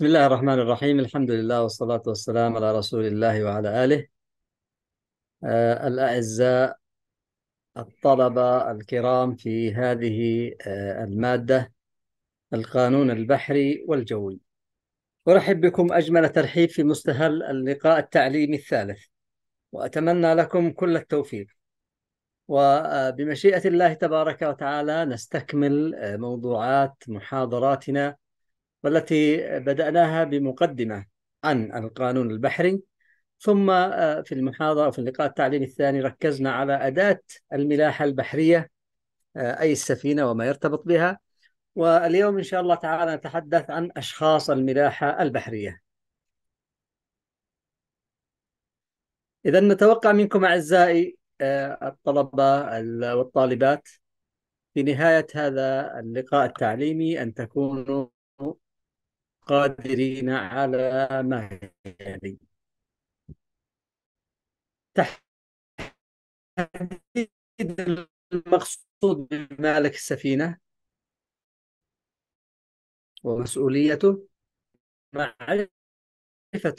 بسم الله الرحمن الرحيم الحمد لله والصلاة والسلام على رسول الله وعلى آله آه الأعزاء الطلبة الكرام في هذه آه المادة القانون البحري والجوي أرحب بكم أجمل ترحيب في مستهل اللقاء التعليمي الثالث وأتمنى لكم كل التوفيق وبمشيئة الله تبارك وتعالى نستكمل موضوعات محاضراتنا والتي بدأناها بمقدمة عن القانون البحري ثم آه، في المحاضرة في اللقاء التعليمي الثاني ركزنا على أداة الملاحة البحرية آه، أي السفينة وما يرتبط بها واليوم إن شاء الله تعالى نتحدث عن أشخاص الملاحة البحرية إذا نتوقع منكم أعزائي آه، الطلبة والطالبات في نهاية هذا اللقاء التعليمي أن تكونوا قادرين على يلي تحديد المقصود بمالك السفينة ومسؤوليته معرفة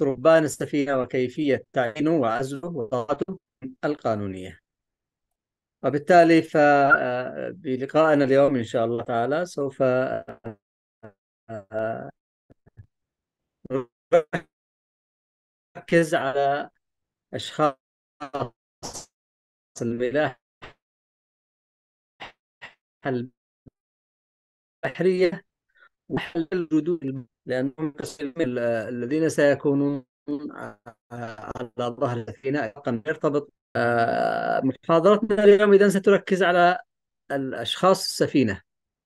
ربان السفينة وكيفية تعيينه وعزله وطاقته القانونية وبالتالي فبلقائنا آه، اليوم إن شاء الله تعالى سوف آه، ركز على اشخاص الملاحه البحريه وحل الجدود لانهم الذين سيكونون على ظهر السفينه يرتبط آه، محاضرتنا اليوم اذا ستركز على الاشخاص السفينه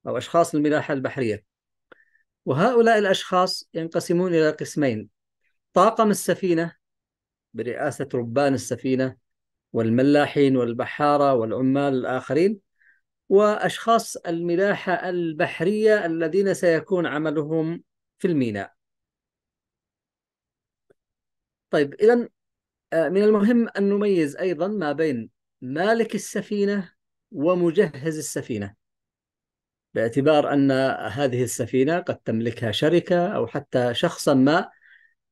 او اشخاص الملاحه البحريه وهؤلاء الأشخاص ينقسمون إلى قسمين طاقم السفينة برئاسة ربان السفينة والملاحين والبحارة والعمال الآخرين وأشخاص الملاحة البحرية الذين سيكون عملهم في الميناء طيب إذا آه، من المهم أن نميز أيضا ما بين مالك السفينة ومجهز السفينة باعتبار ان هذه السفينه قد تملكها شركه او حتى شخصا ما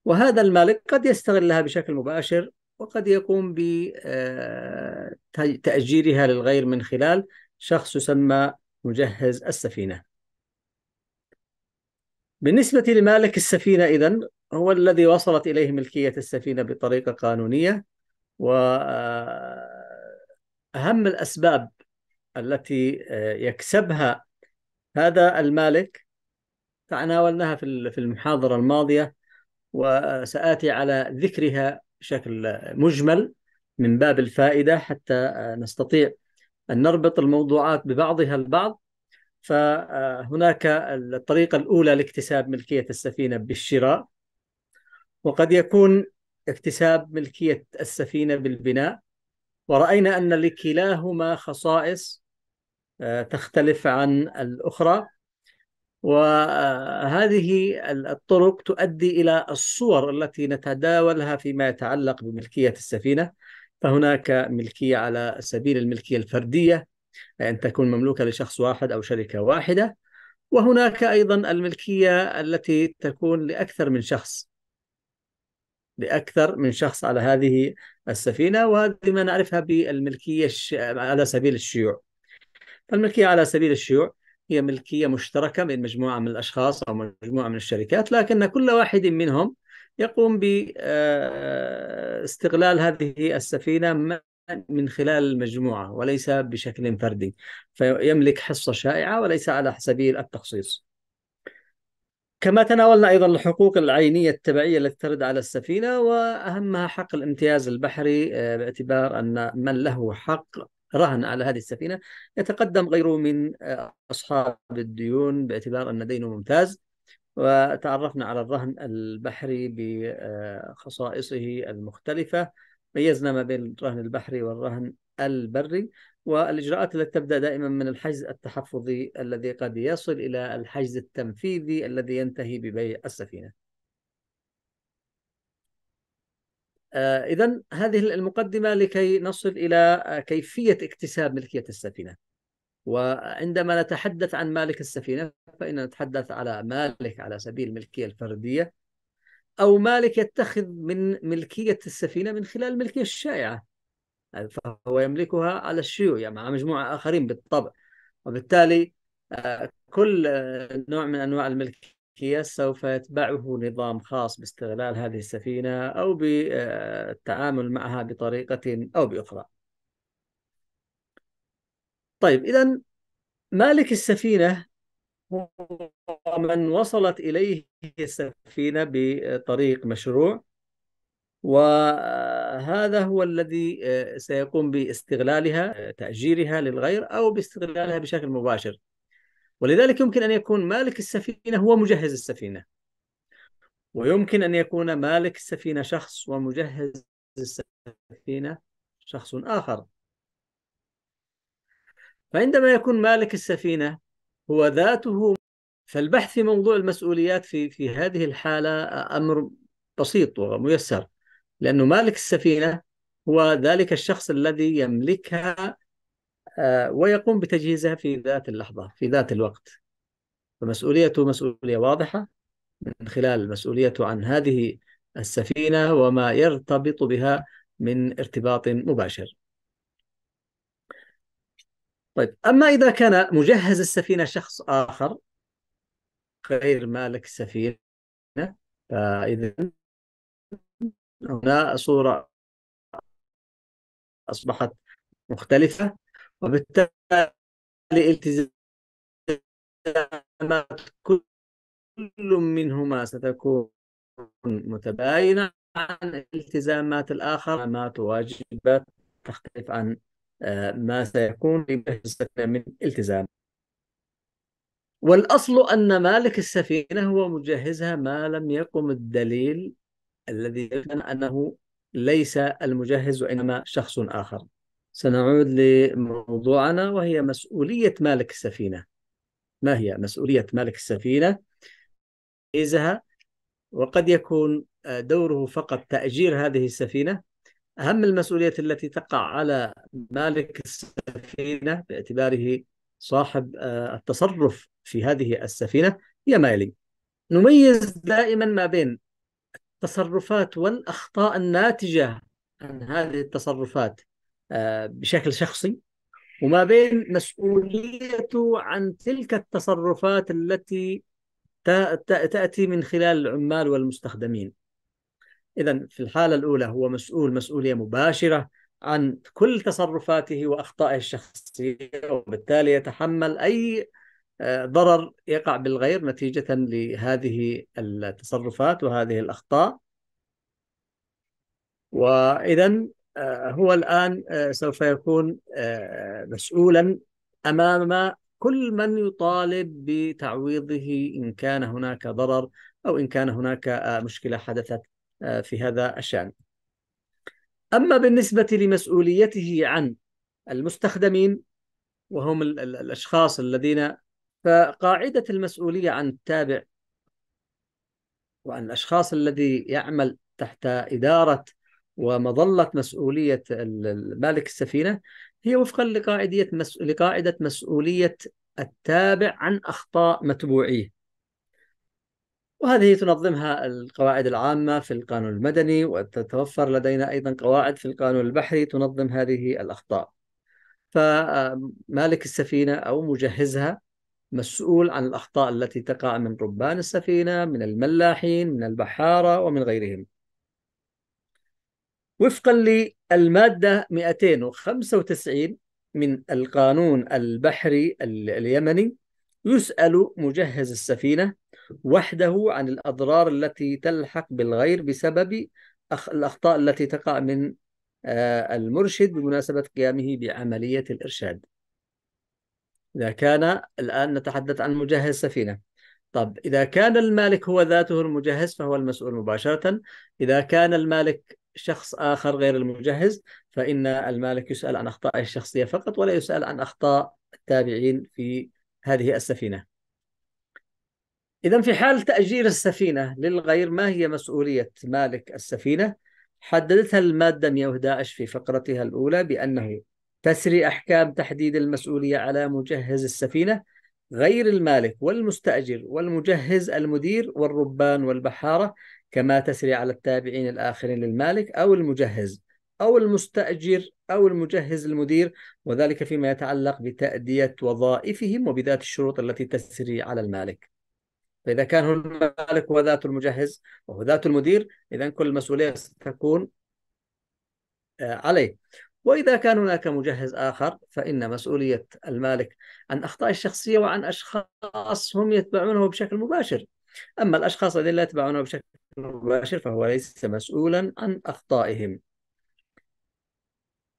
وهذا المالك قد يستغلها بشكل مباشر وقد يقوم بتأجيرها آه، للغير من خلال شخص يسمى مجهز السفينة بالنسبة لمالك السفينة إذن هو الذي وصلت إليه ملكية السفينة بطريقة قانونية وأهم آه، الأسباب التي آه، يكسبها هذا المالك تناولناها في المحاضرة الماضية وسآتي على ذكرها بشكل مجمل من باب الفائدة حتى آه، نستطيع أن نربط الموضوعات ببعضها البعض فهناك الطريقة الأولى لاكتساب ملكية السفينة بالشراء وقد يكون اكتساب ملكية السفينة بالبناء ورأينا أن لكلاهما خصائص تختلف عن الأخرى وهذه الطرق تؤدي إلى الصور التي نتداولها فيما يتعلق بملكية السفينة فهناك ملكية على سبيل الملكية الفردية أي أن تكون مملوكة لشخص واحد أو شركة واحدة وهناك أيضا الملكية التي تكون لأكثر من شخص لأكثر من شخص على هذه السفينة وهذه ما نعرفها بالملكية على سبيل الشيوع فالملكيه على سبيل الشيوع هي ملكيه مشتركه بين مجموعه من الاشخاص او مجموعه من الشركات لكن كل واحد منهم يقوم باستغلال هذه السفينه من خلال المجموعه وليس بشكل فردي فيملك حصه شائعه وليس على سبيل التخصيص. كما تناولنا ايضا الحقوق العينيه التبعيه التي ترد على السفينه واهمها حق الامتياز البحري آه، باعتبار ان من له حق رهن على هذه السفينة يتقدم غيره من آه، أصحاب الديون باعتبار أن دينه ممتاز وتعرفنا على الرهن البحري بخصائصه آه، المختلفة ميزنا ما بين الرهن البحري والرهن البري والإجراءات التي تبدأ دائما من الحجز التحفظي الذي قد يصل إلى الحجز التنفيذي الذي ينتهي ببيع السفينة آه، إذا هذه المقدمة لكي نصل إلى آه، كيفية اكتساب ملكية السفينة وعندما نتحدث عن مالك السفينة فإننا نتحدث على مالك على سبيل الملكية الفردية أو مالك يتخذ من ملكية السفينة من خلال الملكية الشائعة فهو يملكها على الشيوعية يعني مع مجموعة آخرين بالطبع وبالتالي آه، كل نوع من أنواع الملكية كياس سوف يتبعه نظام خاص باستغلال هذه السفينة أو بالتعامل معها بطريقة أو بأخرى طيب إذا مالك السفينة هو من وصلت إليه السفينة بطريق مشروع وهذا هو الذي سيقوم باستغلالها تأجيرها للغير أو باستغلالها بشكل مباشر ولذلك يمكن أن يكون مالك السفينة هو مجهز السفينة ويمكن أن يكون مالك السفينة شخص ومجهز السفينة شخص آخر فعندما يكون مالك السفينة هو ذاته فالبحث في موضوع المسؤوليات في في هذه الحالة أمر بسيط وميسر لأنه مالك السفينة هو ذلك الشخص الذي يملكها آه، ويقوم بتجهيزها في ذات اللحظة في ذات الوقت فمسؤوليته مسؤولية واضحة من خلال مسؤوليته عن هذه السفينة وما يرتبط بها من ارتباط مباشر طيب أما إذا كان مجهز السفينة شخص آخر غير مالك السفينة فإذا هنا صورة أصبحت مختلفة وبالتالي التزامات كل منهما ستكون متباينة عن التزامات الآخر ما واجبات تختلف عن آه، ما سيكون من التزام والأصل أن مالك السفينة هو مجهزها ما لم يقم الدليل الذي يبين أنه ليس المجهز وإنما شخص آخر سنعود لموضوعنا وهي مسؤولية مالك السفينة ما هي مسؤولية مالك السفينة إذا وقد يكون آه، دوره فقط تأجير هذه السفينة أهم المسؤوليات التي تقع على مالك السفينة باعتباره صاحب آه، التصرف في هذه السفينة هي ما يلي نميز دائما ما بين التصرفات والأخطاء الناتجة عن هذه التصرفات آه، بشكل شخصي وما بين مسؤوليته عن تلك التصرفات التي تاتي من خلال العمال والمستخدمين. اذا في الحاله الاولى هو مسؤول مسؤوليه مباشره عن كل تصرفاته واخطائه الشخصيه وبالتالي يتحمل اي آه، ضرر يقع بالغير نتيجه لهذه التصرفات وهذه الاخطاء. واذا آه، هو الآن آه، سوف يكون آه، مسؤولا أمام كل من يطالب بتعويضه إن كان هناك ضرر أو إن كان هناك مشكلة حدثت في هذا الشأن أما بالنسبة لمسؤوليته عن المستخدمين وهم الأشخاص الذين فقاعدة المسؤولية عن التابع وعن الأشخاص الذي يعمل تحت إدارة ومظلة مسؤولية مالك السفينة هي وفقا لقاعدة لقاعدة مسؤولية التابع عن أخطاء متبوعيه وهذه تنظمها القواعد العامة في القانون المدني وتتوفر لدينا أيضا قواعد في القانون البحري تنظم هذه الأخطاء فمالك آه، السفينة أو مجهزها مسؤول عن الأخطاء التي تقع من ربان السفينة من الملاحين من البحارة ومن غيرهم وفقا للمادة 295 من القانون البحري اليمني يسأل مجهز السفينة وحده عن الأضرار التي تلحق بالغير بسبب الأخطاء التي تقع من آه، المرشد بمناسبة قيامه بعملية الإرشاد إذا كان الآن نتحدث عن مجهز سفينة طب إذا كان المالك هو ذاته المجهز فهو المسؤول مباشرة إذا كان المالك شخص آخر غير المجهز فإن المالك يسأل عن أخطائه الشخصية فقط ولا يسأل عن أخطاء التابعين في هذه السفينة إذا في حال تأجير السفينة للغير ما هي مسؤولية مالك السفينة؟ حددتها المادة 111 في فقرتها الأولى بأنه تسري أحكام تحديد المسؤولية على مجهز السفينة غير المالك والمستأجر والمجهز المدير والربان والبحارة كما تسري على التابعين الآخرين للمالك أو المجهز أو المستأجر أو المجهز المدير وذلك فيما يتعلق بتأدية وظائفهم وبذات الشروط التي تسري على المالك فإذا كان هو المالك هو ذات المجهز وهو ذات المدير إذا كل المسؤولية ستكون آه، عليه وإذا كان هناك مجهز آخر فإن مسؤولية المالك عن أخطاء الشخصية وعن أشخاص هم يتبعونه بشكل مباشر أما الأشخاص الذين لا يتبعونه بشكل مباشر فهو ليس مسؤولا عن أخطائهم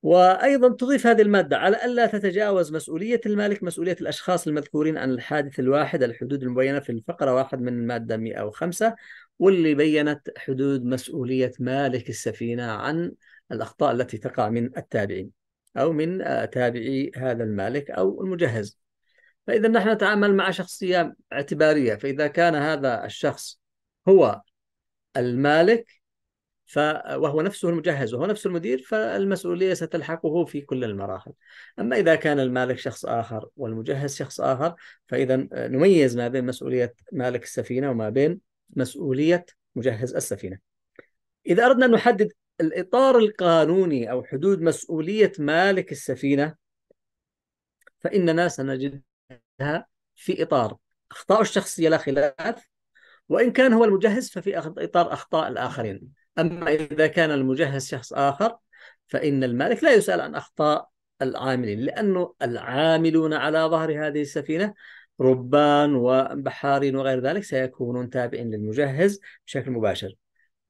وأيضا تضيف هذه المادة على ألا تتجاوز مسؤولية المالك مسؤولية الأشخاص المذكورين عن الحادث الواحد الحدود المبينة في الفقرة واحد من المادة 105 واللي بينت حدود مسؤولية مالك السفينة عن الأخطاء التي تقع من التابعين أو من آه، تابعي هذا المالك أو المجهز فإذا نحن نتعامل مع شخصية اعتبارية فإذا كان هذا الشخص هو المالك ف... وهو نفسه المجهز وهو نفسه المدير فالمسؤولية ستلحقه في كل المراحل أما إذا كان المالك شخص آخر والمجهز شخص آخر فإذا نميز ما بين مسؤولية مالك السفينة وما بين مسؤولية مجهز السفينة إذا أردنا أن نحدد الإطار القانوني أو حدود مسؤولية مالك السفينة فإننا سنجد لها في إطار أخطاء الشخصية لا خلاف وإن كان هو المجهز ففي إطار أخطاء الآخرين أما إذا كان المجهز شخص آخر فإن المالك لا يسأل عن أخطاء العاملين لأنه العاملون على ظهر هذه السفينة ربان وبحارين وغير ذلك سيكونون تابعين للمجهز بشكل مباشر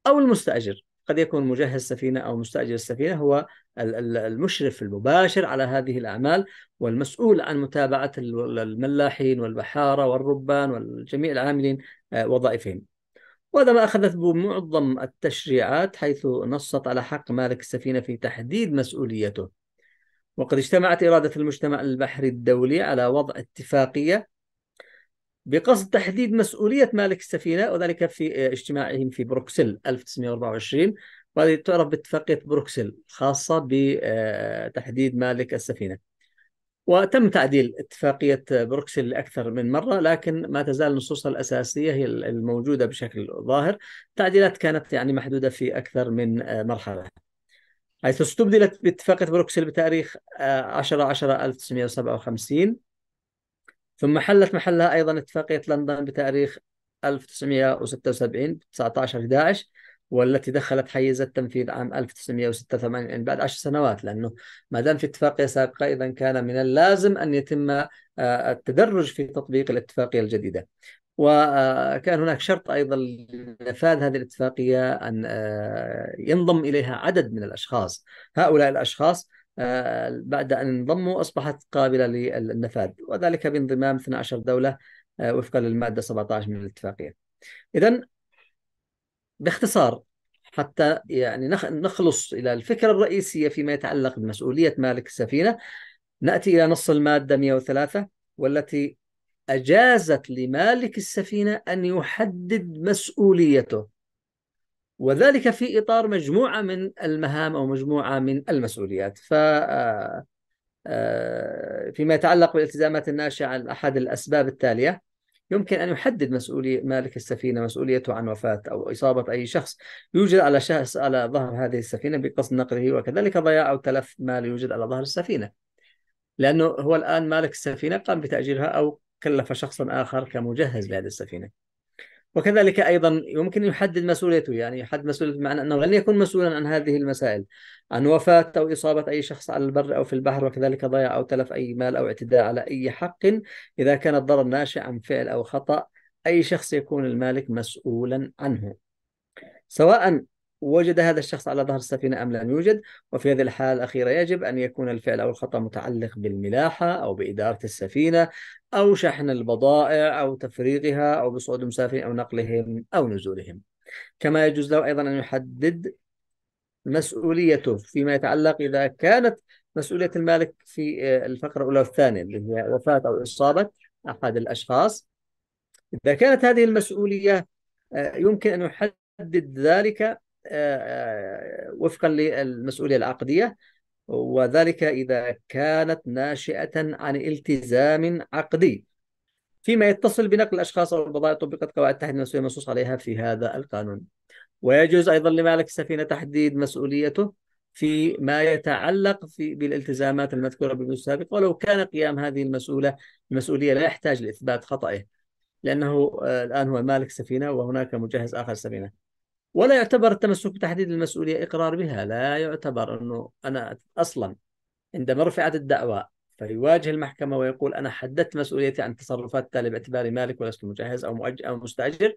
أو المستأجر قد يكون مجهز السفينة أو مستأجر السفينة هو المشرف المباشر على هذه الأعمال والمسؤول عن متابعة الملاحين والبحارة والربان وجميع العاملين آه، وظائفهم وهذا ما أخذت بمعظم معظم التشريعات حيث نصت على حق مالك السفينة في تحديد مسؤوليته وقد اجتمعت إرادة المجتمع البحري الدولي على وضع اتفاقية بقصد تحديد مسؤولية مالك السفينة وذلك في اجتماعهم في بروكسل 1924 وهذه تعرف باتفاقية بروكسل خاصة بتحديد مالك السفينة وتم تعديل اتفاقية بروكسل أكثر من مرة لكن ما تزال نصوصها الأساسية هي الموجودة بشكل ظاهر تعديلات كانت يعني محدودة في أكثر من مرحلة حيث استبدلت باتفاقية بروكسل بتاريخ 10 10 1957 ثم حلت محلها أيضا اتفاقية لندن بتاريخ 1976 19 11 والتي دخلت حيز التنفيذ عام 1986 بعد 10 سنوات لأنه ما دام في اتفاقية سابقة إذا كان من اللازم أن يتم آه، التدرج في تطبيق الاتفاقية الجديدة وكان هناك شرط أيضا لنفاذ هذه الاتفاقية أن آه، ينضم إليها عدد من الأشخاص هؤلاء الأشخاص آه، بعد أن انضموا أصبحت قابلة للنفاذ وذلك بانضمام 12 دولة آه، وفقا للمادة 17 من الاتفاقية إذا باختصار حتى يعني نخلص إلى الفكرة الرئيسية فيما يتعلق بمسؤولية مالك السفينة نأتي إلى نص المادة 103 والتي أجازت لمالك السفينة أن يحدد مسؤوليته وذلك في اطار مجموعه من المهام او مجموعه من المسؤوليات ف آه، آه، فيما يتعلق بالالتزامات الناشئه عن احد الاسباب التاليه يمكن ان يحدد مسؤولي مالك السفينه مسؤوليته عن وفاه او اصابه اي شخص يوجد على شخص على ظهر هذه السفينه بقصد نقله وكذلك ضياع او تلف مال يوجد على ظهر السفينه لانه هو الان مالك السفينه قام بتاجيرها او كلف شخصا اخر كمجهز لهذه السفينه وكذلك ايضا يمكن يحدد مسؤوليته يعني يحدد مسؤوليته بمعنى انه لن يكون مسؤولا عن هذه المسائل عن وفاه او اصابه اي شخص على البر او في البحر وكذلك ضياع او تلف اي مال او اعتداء على اي حق اذا كان الضرر ناشئ عن فعل او خطا اي شخص يكون المالك مسؤولا عنه سواء وجد هذا الشخص على ظهر السفينة أم لم يوجد وفي هذه الحالة الأخيرة يجب أن يكون الفعل أو الخطأ متعلق بالملاحة أو بإدارة السفينة أو شحن البضائع أو تفريغها أو بصعود المسافرين أو نقلهم أو نزولهم كما يجوز له أيضا أن يحدد مسؤوليته فيما يتعلق إذا كانت مسؤولية المالك في آه، الفقرة الأولى والثانية اللي هي وفاة أو إصابة أحد الأشخاص إذا كانت هذه المسؤولية آه، يمكن أن يحدد ذلك آه، آه، وفقا للمسؤوليه العقديه وذلك اذا كانت ناشئه عن التزام عقدي فيما يتصل بنقل الاشخاص او البضائع طبقت قواعد تحديد المسؤوليه المنصوص عليها في هذا القانون ويجوز ايضا لمالك السفينه تحديد مسؤوليته في ما يتعلق في بالالتزامات المذكورة بالنص السابق ولو كان قيام هذه المسؤولة المسؤولية لا يحتاج لإثبات خطئه لأنه آه، الآن هو مالك سفينة وهناك مجهز آخر سفينة ولا يعتبر التمسك بتحديد المسؤولية إقرار بها لا يعتبر أنه أنا أصلا عندما رفعت الدعوى فيواجه المحكمة ويقول أنا حددت مسؤوليتي عن تصرفات تالي باعتباري مالك ولست مجهز أو مؤجر أو مستأجر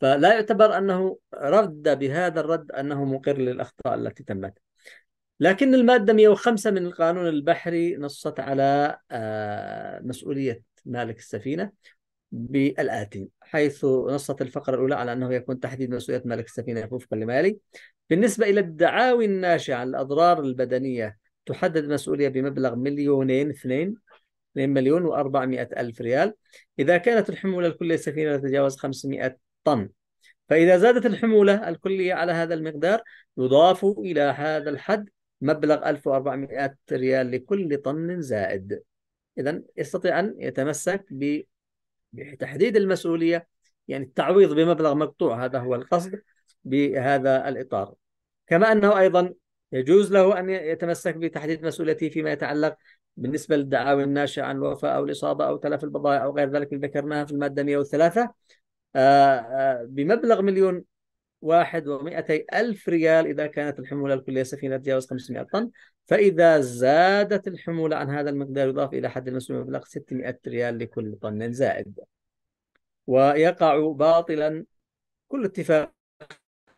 فلا يعتبر أنه رد بهذا الرد أنه مقر للأخطاء التي تمت لكن المادة 105 من القانون البحري نصت على آه، مسؤولية مالك السفينة بالآتي حيث نصت الفقرة الأولى على أنه يكون تحديد مسؤولية مالك السفينة وفقا لمالي بالنسبة إلى الدعاوي الناشئة عن الأضرار البدنية تحدد مسؤولية بمبلغ مليونين اثنين 2 مليون و ألف ريال إذا كانت الحمولة الكلية السفينة تتجاوز 500 طن فإذا زادت الحمولة الكلية على هذا المقدار يضاف إلى هذا الحد مبلغ 1400 ريال لكل طن زائد إذا يستطيع أن يتمسك ب بتحديد المسؤوليه يعني التعويض بمبلغ مقطوع هذا هو القصد بهذا الاطار كما انه ايضا يجوز له ان يتمسك بتحديد مسؤوليته فيما يتعلق بالنسبه للدعاوى الناشئه عن الوفاه او الاصابه او تلف البضائع او غير ذلك اللي ذكرناها في الماده 103 آه، آه، بمبلغ مليون واحد ومئتي ألف ريال إذا كانت الحمولة الكلية سفينة تتجاوز 500 طن فإذا زادت الحمولة عن هذا المقدار يضاف إلى حد المسؤول مبلغ 600 ريال لكل طن زائد ويقع باطلا كل اتفاق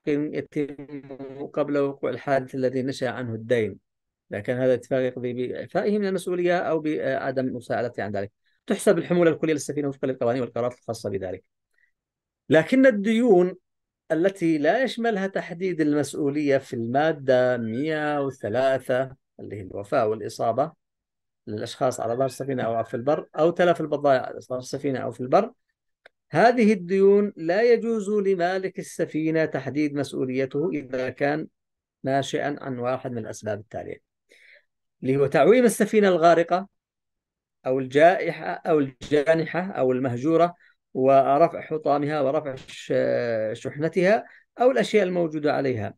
يتم قبل وقوع الحادث الذي نشأ عنه الدين لكن هذا الاتفاق يقضي بإعفائه من المسؤولية أو بعدم مساءلته عن ذلك تحسب الحمولة الكلية للسفينة وفقا للقوانين والقرارات الخاصة بذلك لكن الديون التي لا يشملها تحديد المسؤولية في المادة 103 اللي هي الوفاة والإصابة للأشخاص على ظهر السفينة أو في البر أو تلف البضائع على ظهر السفينة أو في البر هذه الديون لا يجوز لمالك السفينة تحديد مسؤوليته إذا كان ناشئا عن واحد من الأسباب التالية اللي هو تعويم السفينة الغارقة أو الجائحة أو الجانحة أو المهجورة ورفع حطامها ورفع شحنتها أو الأشياء الموجودة عليها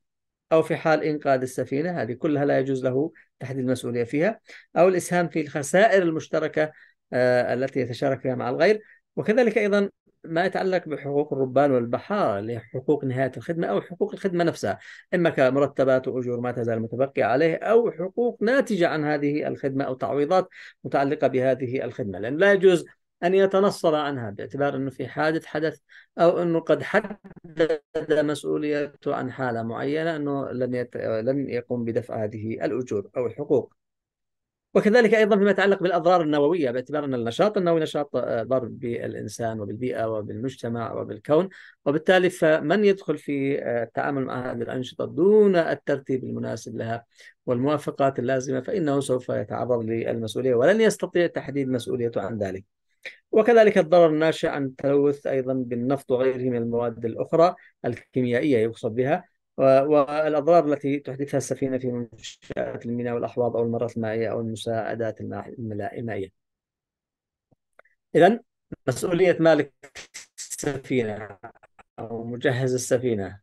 أو في حال إنقاذ السفينة هذه كلها لا يجوز له تحديد المسؤولية فيها أو الإسهام في الخسائر المشتركة آه، التي يتشارك فيها مع الغير وكذلك أيضا ما يتعلق بحقوق الربان والبحار اللي هي حقوق نهاية الخدمة أو حقوق الخدمة نفسها إما كمرتبات وأجور ما تزال متبقية عليه أو حقوق ناتجة عن هذه الخدمة أو تعويضات متعلقة بهذه الخدمة لأن لا يجوز أن يتنصل عنها باعتبار أنه في حادث حدث أو أنه قد حدد مسؤوليته عن حالة معينة أنه لن, يت... لن يقوم بدفع هذه الأجور أو الحقوق وكذلك أيضا فيما يتعلق بالأضرار النووية باعتبار أن النشاط النووي نشاط آه، ضار بالإنسان وبالبيئة وبالمجتمع وبالكون وبالتالي فمن يدخل في آه، التعامل مع هذه الأنشطة دون الترتيب المناسب لها والموافقات اللازمة فإنه سوف يتعرض للمسؤولية ولن يستطيع تحديد مسؤوليته عن ذلك وكذلك الضرر الناشئ عن التلوث أيضا بالنفط وغيره من المواد الأخرى الكيميائية يقصد بها والأضرار التي تحدثها السفينة في منشآت الميناء والأحواض أو المرات المائية أو المساعدات المائية إذا مسؤولية مالك السفينة أو مجهز السفينة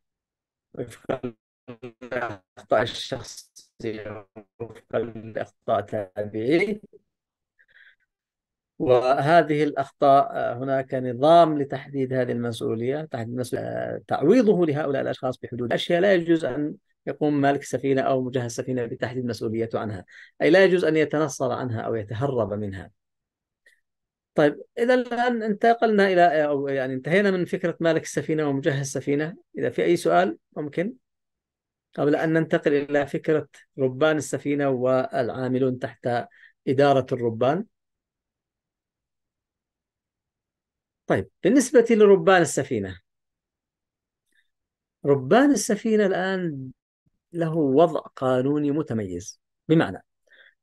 وفقا لاخطاء الشخص وفقا لأخطاء تابعيه وهذه الأخطاء آه، هناك نظام لتحديد هذه المسؤولية تحديد المسؤولية آه، تعويضه لهؤلاء الأشخاص بحدود أشياء لا يجوز أن يقوم مالك السفينة أو مجهز السفينة بتحديد مسؤوليته عنها أي لا يجوز أن يتنصل عنها أو يتهرب منها طيب إذا الآن انتقلنا إلى أو يعني انتهينا من فكرة مالك السفينة ومجهز السفينة إذا في أي سؤال ممكن قبل أن ننتقل إلى فكرة ربان السفينة والعاملون تحت إدارة الربان طيب بالنسبة لربان السفينة ربان السفينة الآن له وضع قانوني متميز بمعنى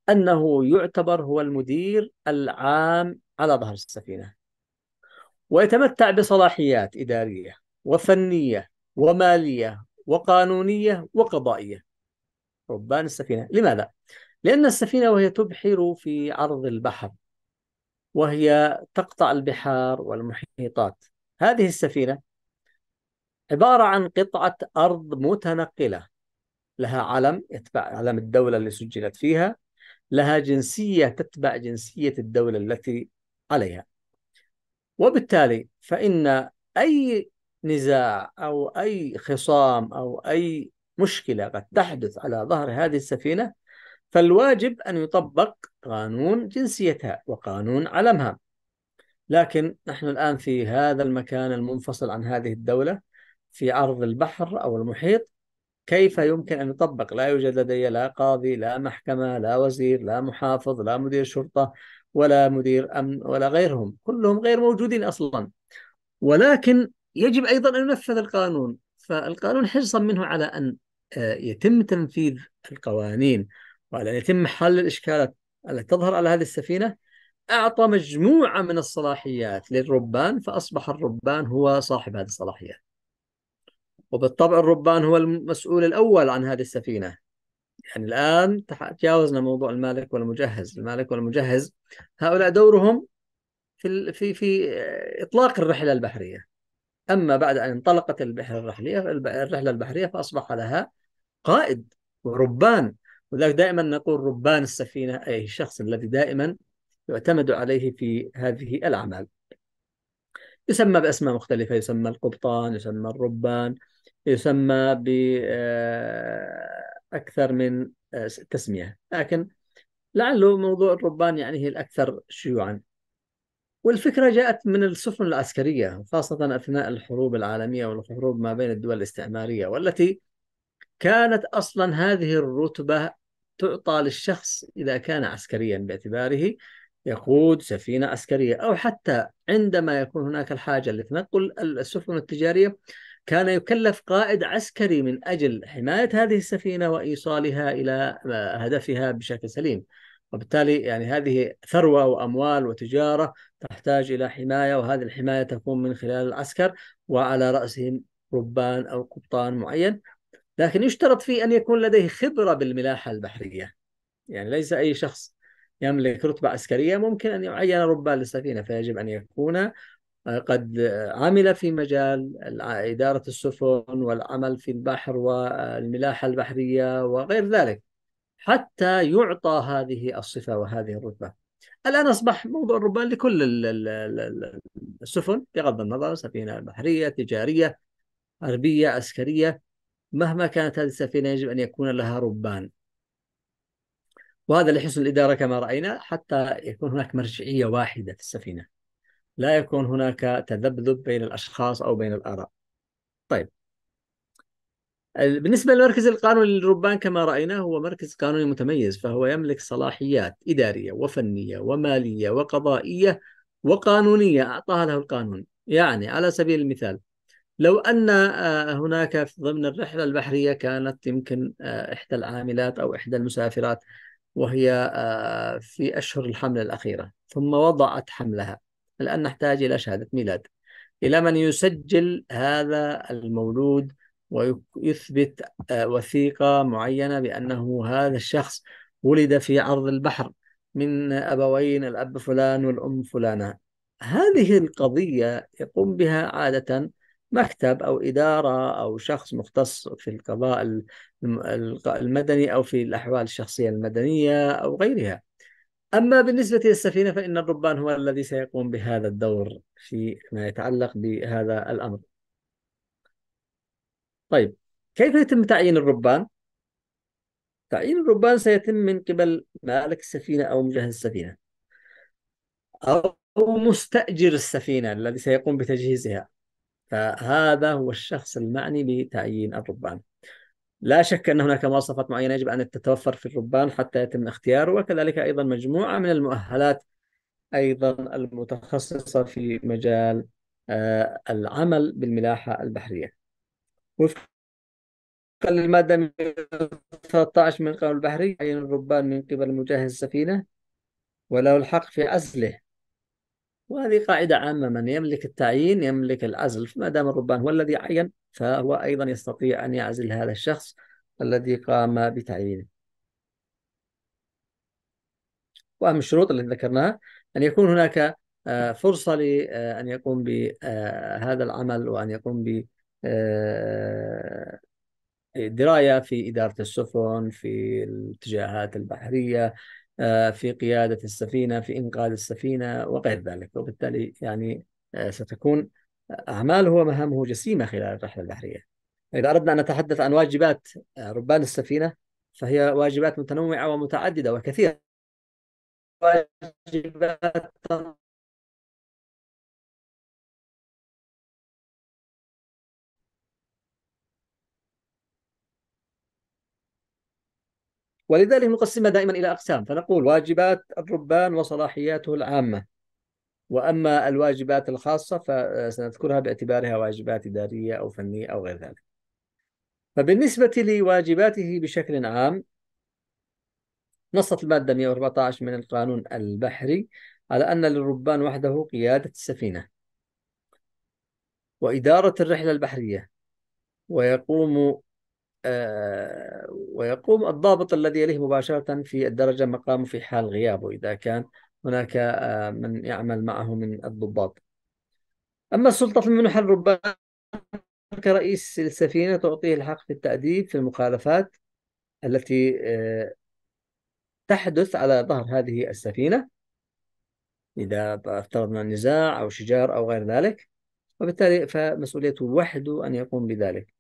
أنه يعتبر هو المدير العام على ظهر السفينة ويتمتع بصلاحيات إدارية وفنية ومالية وقانونية وقضائية ربان السفينة لماذا؟ لأن السفينة وهي تبحر في عرض البحر وهي تقطع البحار والمحيطات هذه السفينة عبارة عن قطعة أرض متنقلة لها علم يتبع علم الدولة اللي سجلت فيها لها جنسية تتبع جنسية الدولة التي عليها وبالتالي فإن أي نزاع أو أي خصام أو أي مشكلة قد تحدث على ظهر هذه السفينة فالواجب أن يطبق قانون جنسيتها وقانون علمها لكن نحن الآن في هذا المكان المنفصل عن هذه الدولة في عرض البحر أو المحيط كيف يمكن أن يطبق لا يوجد لدي لا قاضي لا محكمة لا وزير لا محافظ لا مدير شرطة ولا مدير أمن ولا غيرهم كلهم غير موجودين أصلا ولكن يجب أيضا أن ينفذ القانون فالقانون حرصا منه على أن آه، يتم تنفيذ القوانين بعد طيب، يعني أن يتم حل الإشكالات التي تظهر على هذه السفينة أعطى مجموعة من الصلاحيات للربان فأصبح الربان هو صاحب هذه الصلاحيات وبالطبع الربان هو المسؤول الأول عن هذه السفينة يعني الآن تجاوزنا موضوع المالك والمجهز المالك والمجهز هؤلاء دورهم في في في إطلاق الرحلة البحرية أما بعد أن انطلقت البحر الرحلية الرحلة البحرية فأصبح لها قائد وربان ولذلك دائما نقول ربان السفينة أي الشخص الذي دائما يعتمد عليه في هذه الأعمال يسمى بأسماء مختلفة يسمى القبطان يسمى الربان يسمى بأكثر آه، من آه، تسمية لكن لعله موضوع الربان يعني هي الأكثر شيوعا والفكرة جاءت من السفن العسكرية خاصة أثناء الحروب العالمية والحروب ما بين الدول الاستعمارية والتي كانت اصلا هذه الرتبه تعطى للشخص اذا كان عسكريا باعتباره يقود سفينه عسكريه او حتى عندما يكون هناك الحاجه لتنقل السفن التجاريه كان يكلف قائد عسكري من اجل حمايه هذه السفينه وايصالها الى آه، هدفها بشكل سليم. وبالتالي يعني هذه ثروه واموال وتجاره تحتاج الى حمايه وهذه الحمايه تكون من خلال العسكر وعلى راسهم ربان او قبطان معين لكن يشترط فيه أن يكون لديه خبرة بالملاحة البحرية يعني ليس أي شخص يملك رتبة عسكرية ممكن أن يعين ربان للسفينة فيجب أن يكون آه، قد عمل في مجال إدارة السفن والعمل في البحر والملاحة البحرية وغير ذلك حتى يعطى هذه الصفة وهذه الرتبة الآن أصبح موضوع الربان لكل السفن بغض النظر سفينة بحرية تجارية حربية عسكرية مهما كانت هذه السفينة يجب أن يكون لها ربان وهذا لحسن الإدارة كما رأينا حتى يكون هناك مرجعية واحدة في السفينة لا يكون هناك تذبذب بين الأشخاص أو بين الآراء طيب بالنسبة للمركز القانوني للربان كما رأينا هو مركز قانوني متميز فهو يملك صلاحيات إدارية وفنية ومالية وقضائية وقانونية أعطاها له القانون يعني على سبيل المثال لو أن آه، هناك ضمن الرحلة البحرية كانت يمكن آه، إحدى العاملات أو إحدى المسافرات وهي آه، في أشهر الحمل الأخيرة ثم وضعت حملها الآن نحتاج إلى شهادة ميلاد إلى من يسجل هذا المولود ويثبت وثيقة معينة بأنه هذا الشخص ولد في عرض البحر من أبوين الأب فلان والأم فلانة هذه القضية يقوم بها عادة مكتب او اداره او شخص مختص في القضاء المدني او في الاحوال الشخصيه المدنيه او غيرها. اما بالنسبه للسفينه فان الربان هو الذي سيقوم بهذا الدور في ما يتعلق بهذا الامر. طيب كيف يتم تعيين الربان؟ تعيين الربان سيتم من قبل مالك السفينه او مجهز السفينه. او مستاجر السفينه الذي سيقوم بتجهيزها فهذا هو الشخص المعني لتعيين الربان لا شك أن هناك مواصفات معينة يجب أن تتوفر في الربان حتى يتم اختياره وكذلك أيضا مجموعة من المؤهلات أيضا المتخصصة في مجال آه، العمل بالملاحة البحرية وفقا للمادة 13 من القانون البحري يعين الربان من قبل مجهز السفينة وله الحق في عزله وهذه قاعدة عامة من يملك التعيين يملك العزل فما دام الربان هو الذي عين فهو أيضا يستطيع أن يعزل هذا الشخص الذي قام بتعيينه وأهم الشروط التي ذكرناها أن يكون هناك آه، فرصة لأن آه، يقوم بهذا آه، العمل وأن يقوم ب دراية في إدارة السفن في الاتجاهات البحرية آه، في قيادة السفينة في إنقاذ السفينة وغير ذلك وبالتالي يعني آه، ستكون أعماله ومهامه جسيمة خلال الرحلة البحرية إذا أردنا أن نتحدث عن واجبات آه، ربان السفينة فهي واجبات متنوعة ومتعددة وكثيرة واجبات ولذلك نقسمها دائما إلى أقسام فنقول واجبات الربان وصلاحياته العامة وأما الواجبات الخاصة فسنذكرها باعتبارها واجبات إدارية أو فنية أو غير ذلك فبالنسبة لواجباته بشكل عام نصت المادة 114 من القانون البحري على أن للربان وحده قيادة السفينة وإدارة الرحلة البحرية ويقوم آه، ويقوم الضابط الذي يليه مباشرة في الدرجة مقامه في حال غيابه إذا كان هناك آه، من يعمل معه من الضباط أما السلطة المنحة الربان كرئيس السفينة تعطيه الحق في التأديب في المخالفات التي آه، تحدث على ظهر هذه السفينة إذا افترضنا نزاع أو شجار أو غير ذلك وبالتالي فمسؤوليته وحده أن يقوم بذلك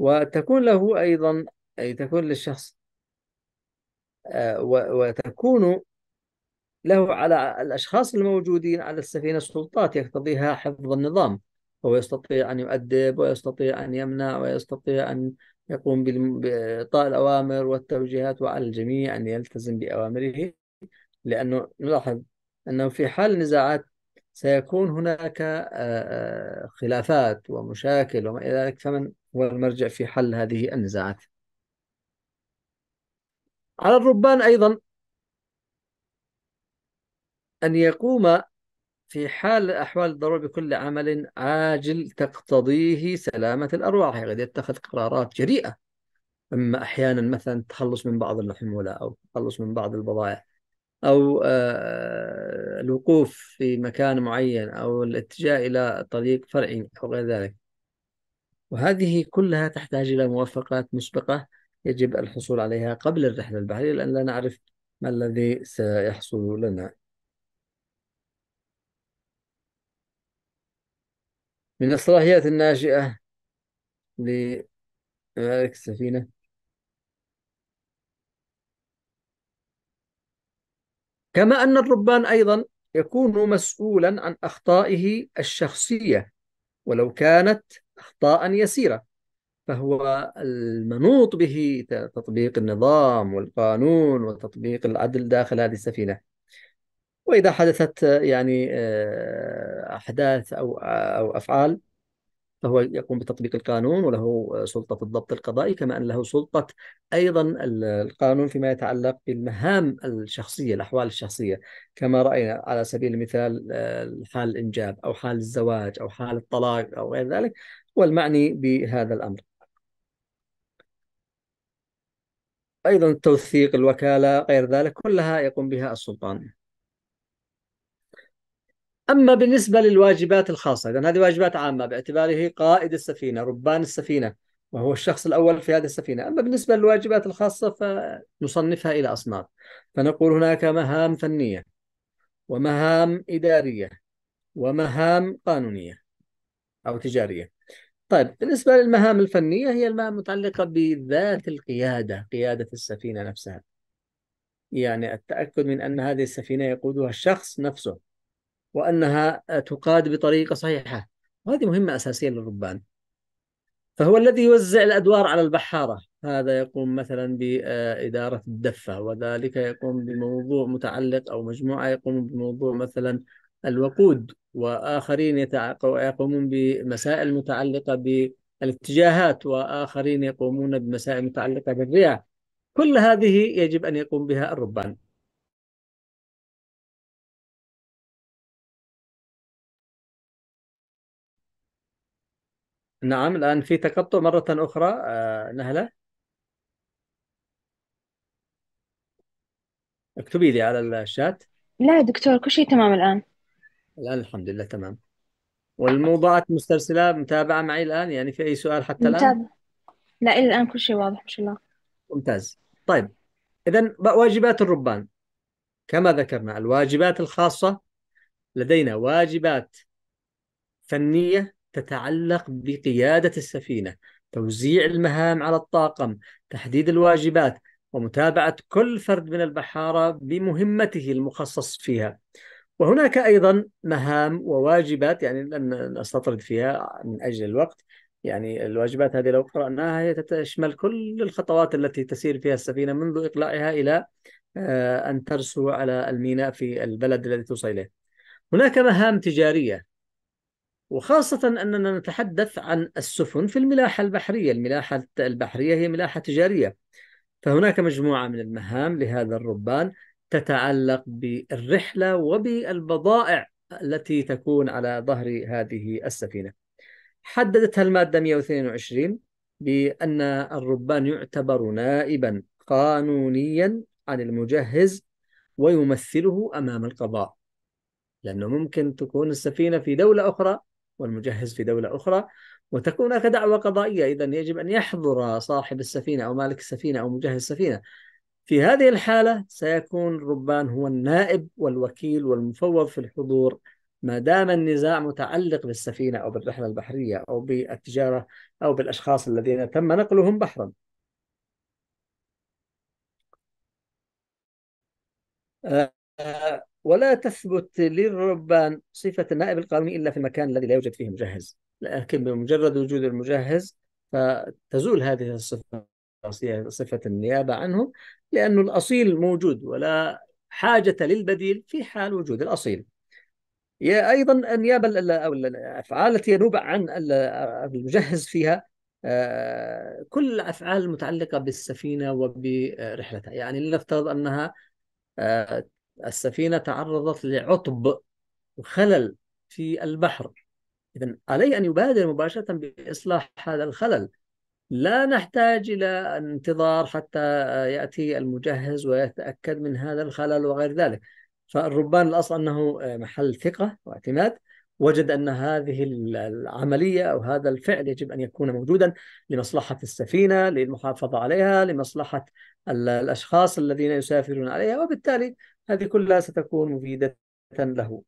وتكون له أيضا أي تكون للشخص آه، وتكون له على الأشخاص الموجودين على السفينة سلطات يقتضيها حفظ النظام هو يستطيع أن يؤدب ويستطيع أن يمنع ويستطيع أن يقوم بإعطاء الأوامر والتوجيهات وعلى الجميع أن يلتزم بأوامره لأنه نلاحظ أنه في حال نزاعات سيكون هناك آه، آه، خلافات ومشاكل وما إلى ذلك فمن هو المرجع في حل هذه النزاعات على الربان أيضا أن يقوم في حال أحوال الضرورة بكل عمل عاجل تقتضيه سلامة الأرواح قد يتخذ قرارات جريئة أما أحيانا مثلا تخلص من بعض الحمولة أو تخلص من بعض البضائع او آه، الوقوف في مكان معين او الاتجاه الى طريق فرعي او غير ذلك وهذه كلها تحتاج الى موافقات مسبقه يجب الحصول عليها قبل الرحله البحريه لان لا نعرف ما الذي سيحصل لنا من الصلاحيات الناشئه لمعارك السفينه آه، كما أن الربان أيضا يكون مسؤولا عن أخطائه الشخصية ولو كانت أخطاء يسيرة فهو المنوط به تطبيق النظام والقانون وتطبيق العدل داخل هذه السفينة وإذا حدثت يعني آه، أحداث أو آه، أو أفعال فهو يقوم بتطبيق القانون وله آه، سلطة الضبط القضائي كما أن له سلطة أيضا القانون فيما يتعلق بالمهام الشخصية الأحوال الشخصية كما رأينا على سبيل المثال آه، حال الإنجاب أو حال الزواج أو حال الطلاق أو غير ذلك هو المعني بهذا الأمر أيضا التوثيق الوكالة غير ذلك كلها يقوم بها السلطان أما بالنسبة للواجبات الخاصة إذا هذه واجبات عامة باعتباره قائد السفينة ربان السفينة وهو الشخص الأول في هذه السفينة أما بالنسبة للواجبات الخاصة فنصنفها إلى أصناف فنقول هناك مهام فنية ومهام إدارية ومهام قانونية أو تجارية طيب بالنسبة للمهام الفنية هي المهام المتعلقة بذات القيادة قيادة السفينة نفسها يعني التأكد من أن هذه السفينة يقودها الشخص نفسه وأنها تقاد بطريقة صحيحة وهذه مهمة أساسية للربان فهو الذي يوزع الأدوار على البحارة هذا يقوم مثلا بإدارة الدفة وذلك يقوم بموضوع متعلق أو مجموعة يقوم بموضوع مثلا الوقود وآخرين يقومون بمسائل متعلقة بالاتجاهات وآخرين يقومون بمسائل متعلقة بالرياح كل هذه يجب أن يقوم بها الربان نعم الآن في تقطع مرة أخرى آه، نهلة اكتبي لي على الشات لا دكتور كل شيء تمام الآن الآن الحمد لله تمام والموضوعات مسترسلة متابعة معي الآن يعني في أي سؤال حتى الآن ممتاز لا إلى الآن كل شيء واضح إن شاء الله ممتاز طيب إذا واجبات الربان كما ذكرنا الواجبات الخاصة لدينا واجبات فنية تتعلق بقيادة السفينة توزيع المهام على الطاقم تحديد الواجبات ومتابعة كل فرد من البحارة بمهمته المخصص فيها وهناك أيضا مهام وواجبات يعني لن أستطرد فيها من أجل الوقت يعني الواجبات هذه لو قرأناها هي تشمل كل الخطوات التي تسير فيها السفينة منذ اقلاعها إلى آه، أن ترسو على الميناء في البلد الذي توصل إليه هناك مهام تجارية وخاصة أننا نتحدث عن السفن في الملاحة البحرية الملاحة البحرية هي ملاحة تجارية فهناك مجموعة من المهام لهذا الربان تتعلق بالرحلة وبالبضائع التي تكون على ظهر هذه السفينة حددتها المادة 122 بأن الربان يعتبر نائبا قانونيا عن المجهز ويمثله أمام القضاء لأنه ممكن تكون السفينة في دولة أخرى والمجهز في دولة أخرى وتكون هناك دعوة قضائية إذا يجب أن يحضر صاحب السفينة أو مالك السفينة أو مجهز السفينة في هذه الحالة سيكون ربان هو النائب والوكيل والمفوض في الحضور ما دام النزاع متعلق بالسفينة أو بالرحلة البحرية أو بالتجارة أو بالأشخاص الذين تم نقلهم بحرا آه، ولا تثبت للربان صفة النائب القانوني إلا في المكان الذي لا يوجد فيه مجهز لكن بمجرد وجود المجهز فتزول هذه الصفة صفة النيابة عنه لأن الأصيل موجود ولا حاجة للبديل في حال وجود الأصيل يا أيضا النيابة أو الأفعال التي ينوب عن المجهز فيها آه، كل الأفعال المتعلقة بالسفينة وبرحلتها يعني لنفترض أنها آه، السفينة تعرضت لعطب وخلل في البحر إذا علي أن يبادر مباشرة بإصلاح هذا الخلل لا نحتاج إلى انتظار حتى يأتي المجهز ويتأكد من هذا الخلل وغير ذلك فالربان الأصل أنه محل ثقة واعتماد وجد أن هذه العملية أو هذا الفعل يجب أن يكون موجودا لمصلحة السفينة للمحافظة عليها لمصلحة الأشخاص الذين يسافرون عليها وبالتالي هذه كلها ستكون مفيدة له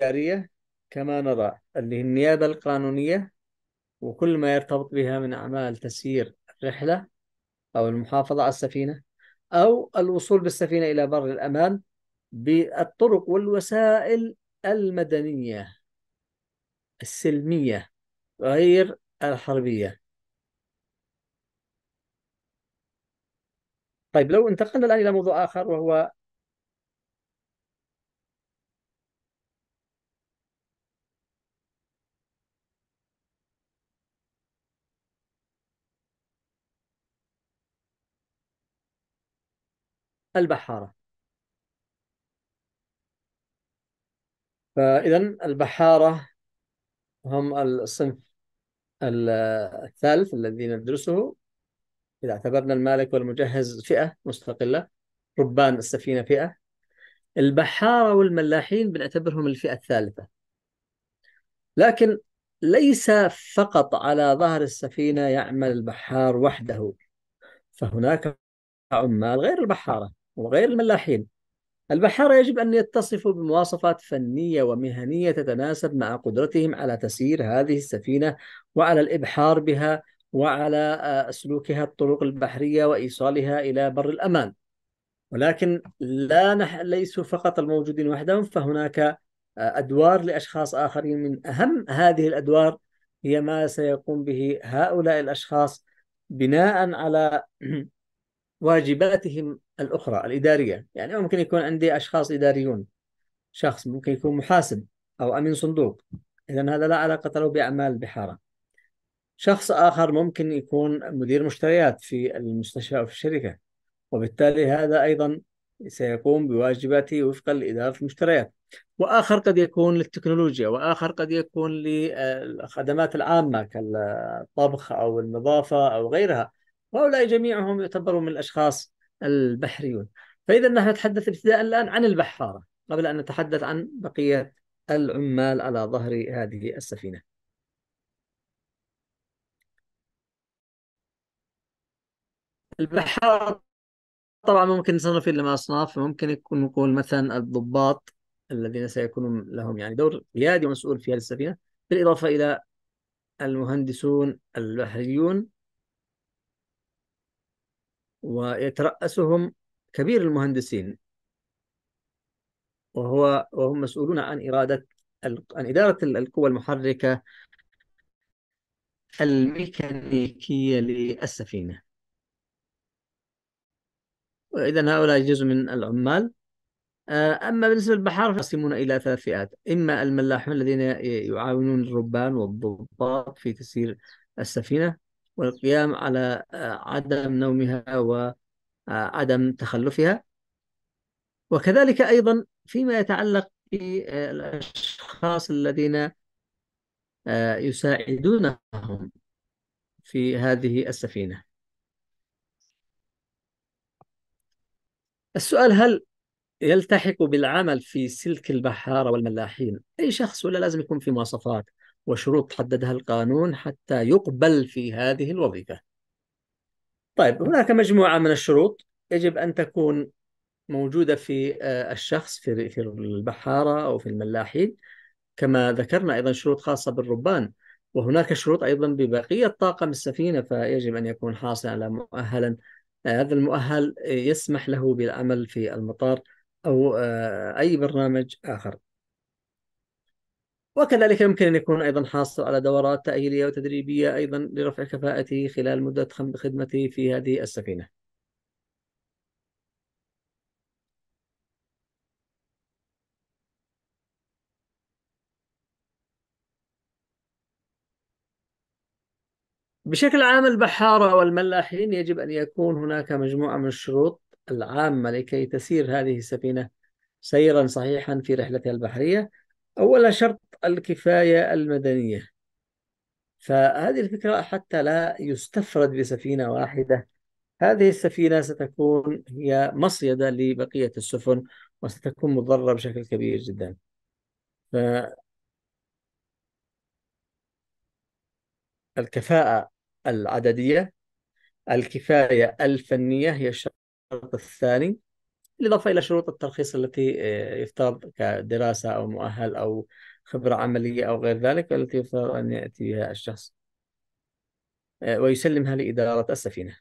جارية كما نرى اللي هي النيابة القانونية وكل ما يرتبط بها من أعمال تسيير الرحلة أو المحافظة على السفينة أو الوصول بالسفينة إلى بر الأمان بالطرق والوسائل المدنية السلمية غير الحربية طيب لو انتقلنا الآن إلى موضوع آخر وهو البحارة فإذا البحارة هم الصنف الثالث الذي ندرسه إذا اعتبرنا المالك والمجهز فئة مستقلة ربان السفينة فئة البحارة والملاحين بنعتبرهم الفئة الثالثة لكن ليس فقط على ظهر السفينة يعمل البحار وحده فهناك عمال غير البحارة وغير الملاحين البحارة يجب أن يتصفوا بمواصفات فنية ومهنية تتناسب مع قدرتهم على تسيير هذه السفينة وعلى الإبحار بها وعلى آه، سلوكها الطرق البحرية وإيصالها إلى بر الأمان ولكن لا نح... ليسوا فقط الموجودين وحدهم فهناك آه، أدوار لأشخاص آخرين من أهم هذه الأدوار هي ما سيقوم به هؤلاء الأشخاص بناء على واجباتهم الأخرى الإدارية يعني ممكن يكون عندي أشخاص إداريون شخص ممكن يكون محاسب أو أمين صندوق إذا هذا لا علاقة له بأعمال البحارة شخص آخر ممكن يكون مدير مشتريات في المستشفى أو في الشركة وبالتالي هذا أيضا سيقوم بواجباته وفقا لإدارة المشتريات وآخر قد يكون للتكنولوجيا وآخر قد يكون للخدمات العامة كالطبخ أو النظافة أو غيرها وهؤلاء جميعهم يعتبروا من الأشخاص البحريون فإذا نحن نتحدث ابتداء الآن عن البحارة قبل أن نتحدث عن بقية العمال على ظهر هذه السفينة البحارة طبعا ممكن نصنف لما أصناف ممكن يكون نقول مثلا الضباط الذين سيكون لهم يعني دور قيادي ومسؤول في هذه السفينة بالإضافة إلى المهندسون البحريون ويترأسهم كبير المهندسين وهو وهم مسؤولون عن إرادة عن إدارة القوى المحركة الميكانيكية للسفينة وإذا هؤلاء جزء من العمال آه، أما بالنسبة للبحار فينقسمون إلى ثلاث فئات إما الملاحون الذين يعاونون الربان والضباط في تسيير السفينة والقيام على آه، عدم نومها وعدم آه، تخلفها وكذلك أيضا فيما يتعلق بالأشخاص آه، الذين يساعدونهم في هذه السفينة السؤال هل يلتحق بالعمل في سلك البحارة والملاحين أي شخص ولا لازم يكون في مواصفات وشروط حددها القانون حتى يقبل في هذه الوظيفة طيب هناك مجموعة من الشروط يجب أن تكون موجودة في آه، الشخص في في البحارة أو في الملاحين كما ذكرنا أيضا شروط خاصة بالربان وهناك شروط أيضا ببقية طاقم السفينة فيجب أن يكون حاصلا على مؤهلا آه، هذا المؤهل يسمح له بالعمل في المطار أو آه، أي برنامج آخر وكذلك يمكن أن يكون أيضا حاصل على دورات تأهيلية وتدريبية أيضا لرفع كفاءته خلال مدة خدمته في هذه السفينة بشكل عام البحارة والملاحين يجب أن يكون هناك مجموعة من الشروط العامة لكي تسير هذه السفينة سيرا صحيحا في رحلتها البحرية اول شرط الكفاية المدنية فهذه الفكرة حتى لا يستفرد بسفينة واحدة هذه السفينة ستكون هي مصيدة لبقية السفن وستكون مضرة بشكل كبير جدا ف الكفاءة العددية الكفاية الفنية هي الشرط الثاني بالإضافة إلى شروط الترخيص التي آه، يفترض كدراسة أو مؤهل أو خبرة عملية أو غير ذلك التي يفترض أن يأتي بها الشخص آه، ويسلمها لإدارة السفينة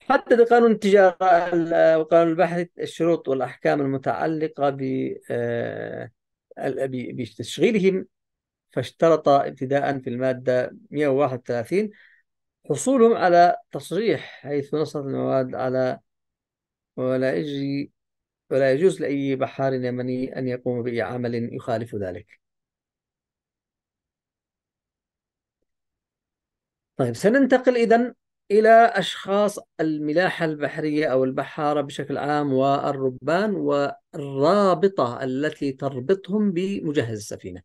حدد قانون التجارة وقانون البحث الشروط والأحكام المتعلقة آه، بتشغيلهم فاشترط ابتداء في المادة 131 حصولهم على تصريح حيث نصت المواد على ولا يجري ولا يجوز لأي بحار يمني أن يقوم بأي عمل يخالف ذلك طيب سننتقل إذا إلى أشخاص الملاحة البحرية أو البحارة بشكل عام والربان والرابطة التي تربطهم بمجهز السفينة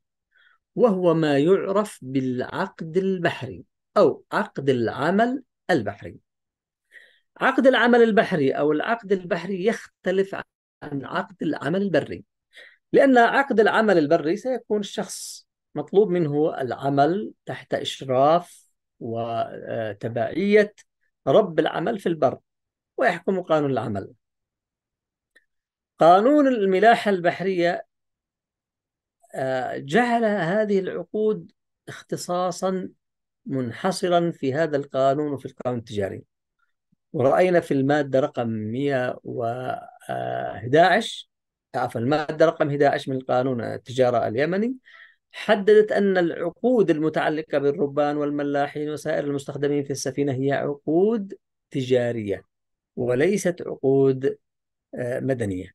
وهو ما يعرف بالعقد البحري أو عقد العمل البحري عقد العمل البحري أو العقد البحري يختلف عن عقد العمل البري لأن عقد العمل البري سيكون الشخص مطلوب منه العمل تحت إشراف وتبعية آه، رب العمل في البر ويحكم قانون العمل قانون الملاحة البحرية آه، جعل هذه العقود اختصاصا منحصرا في هذا القانون وفي القانون التجاري ورأينا في المادة رقم 100 11 آه، عفوا المادة رقم 11 من قانون التجارة اليمني حددت أن العقود المتعلقة بالربان والملاحين وسائر المستخدمين في السفينة هي عقود تجارية وليست عقود آه، مدنية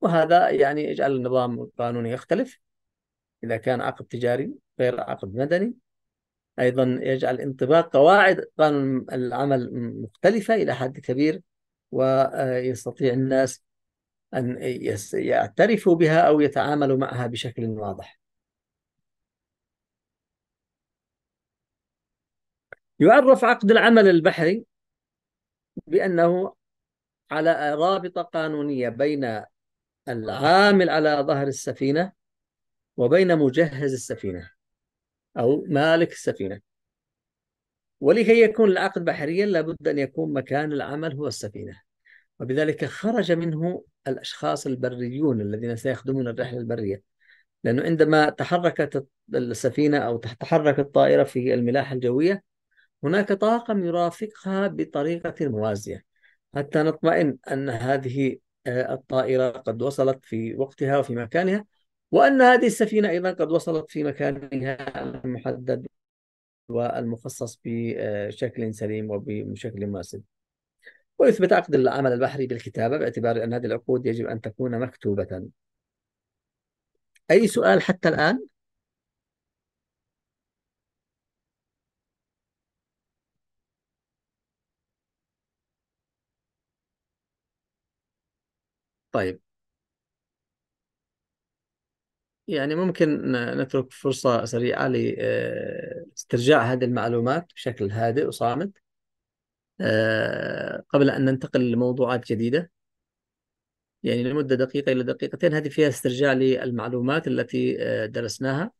وهذا يعني يجعل النظام القانوني يختلف إذا كان عقد تجاري غير عقد مدني أيضا يجعل انطباق قواعد قانون العمل مختلفة إلى حد كبير ويستطيع الناس أن يعترفوا بها أو يتعاملوا معها بشكل واضح يعرف عقد العمل البحري بأنه على رابطة قانونية بين العامل على ظهر السفينة وبين مجهز السفينة أو مالك السفينة ولكي يكون العقد بحريا لابد أن يكون مكان العمل هو السفينة وبذلك خرج منه الأشخاص البريون الذين سيخدمون الرحلة البرية لأنه عندما تحركت السفينة أو تحرك الطائرة في الملاحة الجوية هناك طاقم يرافقها بطريقة موازية حتى نطمئن أن هذه آه، الطائرة قد وصلت في وقتها وفي مكانها وأن هذه السفينة أيضا قد وصلت في مكانها المحدد والمخصص بشكل سليم وبشكل مناسب ويثبت عقد العمل البحري بالكتابة باعتبار أن هذه العقود يجب أن تكون مكتوبة أي سؤال حتى الآن؟ طيب يعني ممكن نترك فرصة سريعة ل استرجاع هذه المعلومات بشكل هادئ وصامت آه، قبل أن ننتقل لموضوعات جديدة يعني لمدة دقيقة إلى دقيقتين هذه فيها استرجاع للمعلومات التي آه، درسناها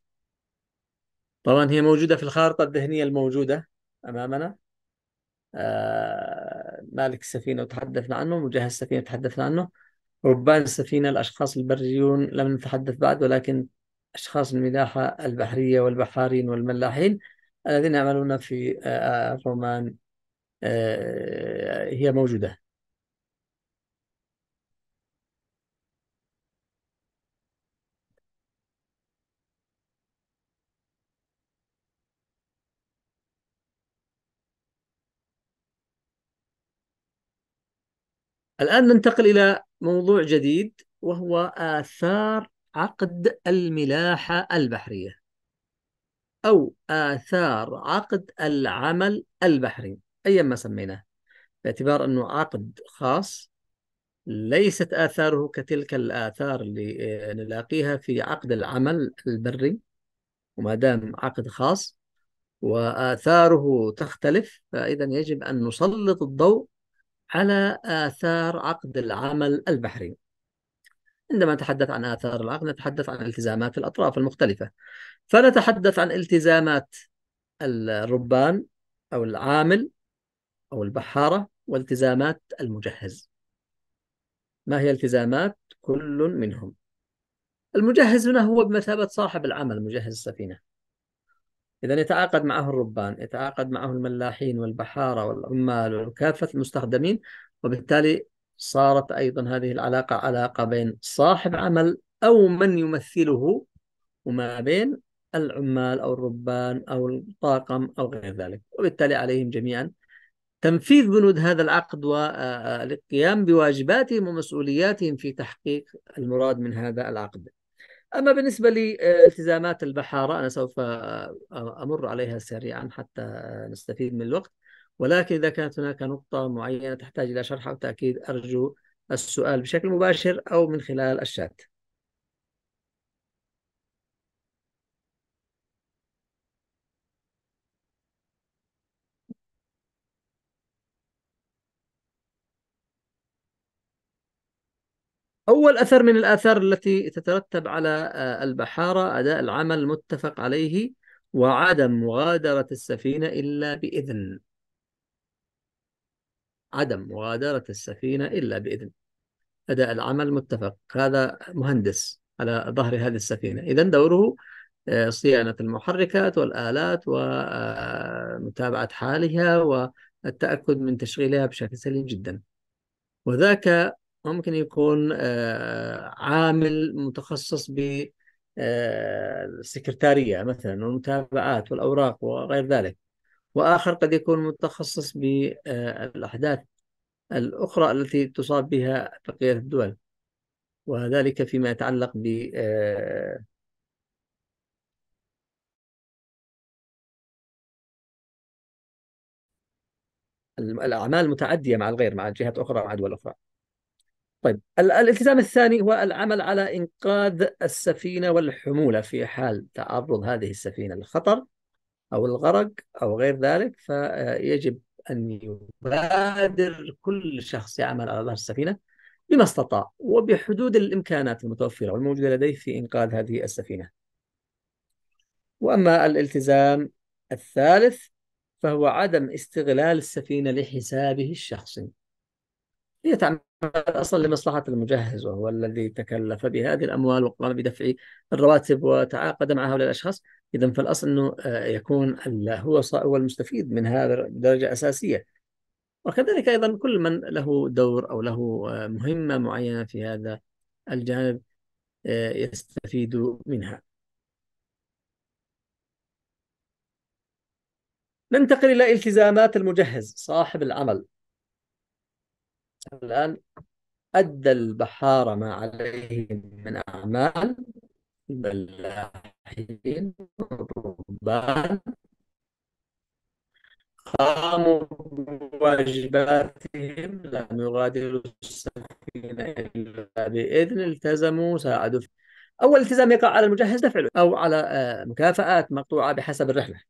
طبعا هي موجودة في الخارطة الذهنية الموجودة أمامنا آه، مالك السفينة وتحدثنا عنه مجهز السفينة تحدثنا عنه ربان السفينة الأشخاص البريون لم نتحدث بعد ولكن أشخاص الملاحة البحرية والبحارين والملاحين الذين يعملون في آه، آه، الرومان آه، هي موجودة الآن ننتقل إلى موضوع جديد وهو آثار عقد الملاحة البحرية أو آثار عقد العمل البحري أيا ما سميناه باعتبار أنه عقد خاص ليست آثاره كتلك الآثار اللي آه، نلاقيها في عقد العمل البري وما دام عقد خاص وآثاره تختلف فإذا يجب أن نسلط الضوء على آثار عقد العمل البحري عندما نتحدث عن آثار العقد نتحدث عن التزامات الأطراف المختلفة فنتحدث عن التزامات الربان أو العامل أو البحارة والتزامات المجهز ما هي التزامات كل منهم المجهز هنا هو بمثابة صاحب العمل مجهز السفينة إذا يتعاقد معه الربان يتعاقد معه الملاحين والبحارة والعمال وكافة المستخدمين وبالتالي صارت أيضا هذه العلاقة علاقة بين صاحب عمل أو من يمثله وما بين العمال أو الربان أو الطاقم أو غير ذلك وبالتالي عليهم جميعا تنفيذ بنود هذا العقد والقيام آه، آه، بواجباتهم ومسؤولياتهم في تحقيق المراد من هذا العقد أما بالنسبة لالتزامات البحارة أنا سوف آه، أمر عليها سريعا حتى نستفيد من الوقت ولكن إذا كانت هناك نقطة معينة تحتاج إلى شرح أو تأكيد أرجو السؤال بشكل مباشر أو من خلال الشات أول أثر من الآثار التي تترتب على آه، البحارة أداء العمل المتفق عليه وعدم مغادرة السفينة إلا بإذن عدم مغادرة السفينة إلا بإذن أداء العمل متفق هذا مهندس على ظهر هذه السفينة إذا دوره آه، صيانة المحركات والآلات ومتابعة آه، حالها والتأكد من تشغيلها بشكل سليم جدا وذاك ممكن يكون آه، عامل متخصص ب السكرتارية مثلا والمتابعات والأوراق وغير ذلك وآخر قد يكون متخصص بالأحداث آه، الأخرى التي تصاب بها بقية الدول وذلك فيما يتعلق ب آه، الأعمال المتعدية مع الغير مع جهات أخرى مع دول أخرى طيب الالتزام الثاني هو العمل على إنقاذ السفينة والحمولة في حال تعرض هذه السفينة للخطر أو الغرق أو غير ذلك فيجب أن يبادر كل شخص يعمل على ظهر السفينة بما استطاع وبحدود الإمكانات المتوفرة والموجودة لديه في إنقاذ هذه السفينة وأما الالتزام الثالث فهو عدم استغلال السفينة لحسابه الشخصي هي تعمل اصلا لمصلحه المجهز وهو الذي تكلف بهذه الاموال وقام بدفع الرواتب وتعاقد مع هؤلاء الاشخاص اذا فالاصل انه آه، يكون هو هو المستفيد من هذا بدرجه اساسيه وكذلك ايضا كل من له دور او له آه، مهمه معينه في هذا الجانب آه، يستفيد منها. ننتقل الى التزامات المجهز صاحب العمل الآن أدى البحارة ما عليه من أعمال بلاحين رهبان قاموا بواجباتهم لم يغادروا السفينة إلا بإذن التزموا ساعدوا أول التزام يقع على المجهز دفع أو على آه، مكافآت مقطوعة بحسب الرحلة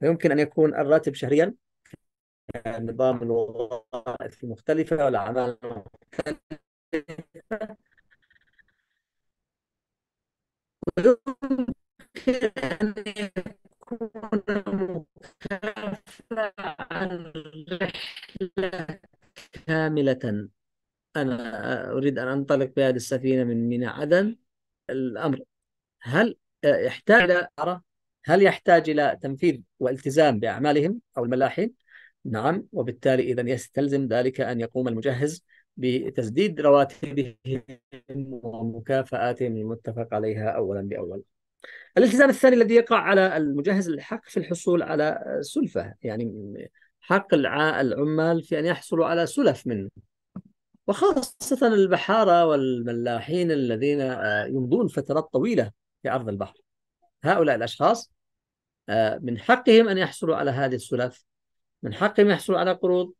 فيمكن أن يكون الراتب شهريا يعني نظام الوظائف المختلفة والأعمال المختلفة ويمكن أن يكون مكافأة عن رحلة كاملة أنا أريد أن أنطلق بهذه السفينة من ميناء عدن الأمر هل آه، يحتاج إلى هل يحتاج إلى تنفيذ والتزام بأعمالهم أو الملاحين؟ نعم وبالتالي إذا يستلزم ذلك أن يقوم المجهز بتسديد رواتبهم ومكافآتهم المتفق عليها أولا بأول الالتزام الثاني الذي يقع على المجهز الحق في الحصول على سلفة يعني حق العمال في أن يحصلوا على سلف منه وخاصة البحارة والملاحين الذين آه، يمضون فترات طويلة في عرض البحر هؤلاء الأشخاص آه، من حقهم أن يحصلوا على هذه السلف من حقهم يحصل على قروض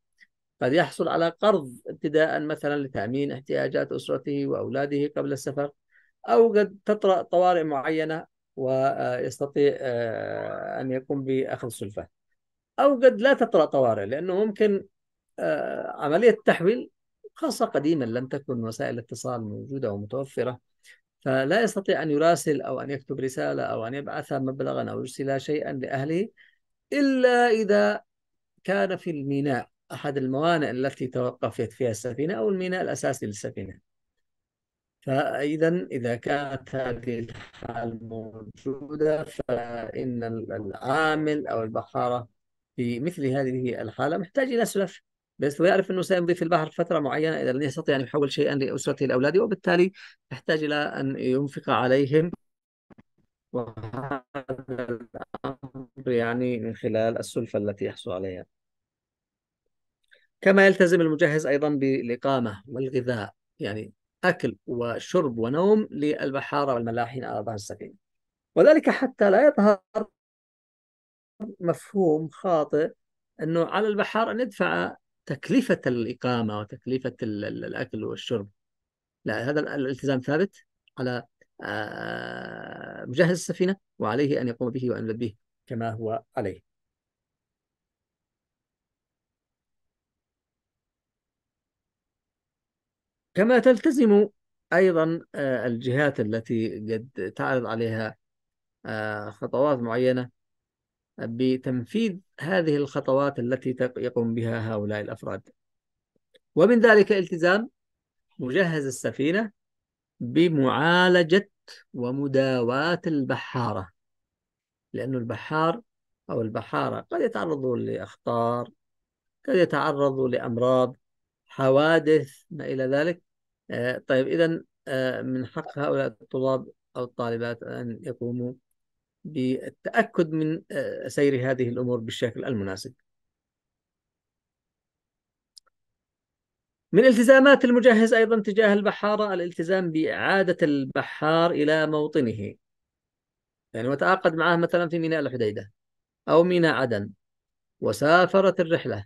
قد يحصل على قرض ابتداء مثلا لتأمين احتياجات أسرته وأولاده قبل السفر أو قد تطرأ طوارئ معينة ويستطيع آه، أن يقوم بأخذ سلفة أو قد لا تطرأ طوارئ لأنه ممكن آه، عملية التحويل خاصة قديما لم تكن وسائل الاتصال موجودة ومتوفرة فلا يستطيع أن يراسل أو أن يكتب رسالة أو أن يبعث مبلغا أو يرسل شيئا لأهله إلا إذا كان في الميناء أحد الموانئ التي توقفت فيها السفينة أو الميناء الأساسي للسفينة فإذا إذا كانت هذه الحال موجودة فإن العامل أو البحارة في مثل هذه الحالة محتاج إلى سلف بس ويعرف أنه سيمضي في البحر فترة معينة إذا لم يستطيع أن يحول شيئا لأسرته لأولاده وبالتالي يحتاج إلى أن ينفق عليهم وهذا يعني من خلال السلفة التي يحصل عليها كما يلتزم المجهز أيضا بالإقامة والغذاء يعني أكل وشرب ونوم للبحارة والملاحين على ظهر السفينة وذلك حتى لا يظهر مفهوم خاطئ أنه على البحار أن يدفع تكلفة الإقامة وتكلفة الأكل والشرب لا هذا الالتزام ثابت على آه، مجهز السفينة وعليه أن يقوم به وأن يلبيه كما هو عليه كما تلتزم أيضا آه، الجهات التي قد تعرض عليها آه، خطوات معينة آه، بتنفيذ هذه الخطوات التي يقوم بها هؤلاء الأفراد ومن ذلك التزام مجهز السفينة بمعالجة ومداواة البحارة لأنه البحار أو البحارة قد يتعرضوا لأخطار قد يتعرضوا لأمراض حوادث ما إلى ذلك آه، طيب إذا آه، من حق هؤلاء الطلاب أو الطالبات أن يقوموا بالتأكد من آه، سير هذه الأمور بالشكل المناسب من التزامات المجهز أيضا تجاه البحارة الالتزام بإعادة البحار إلى موطنه يعني وتعاقد معه مثلا في ميناء الحديدة أو ميناء عدن وسافرت الرحلة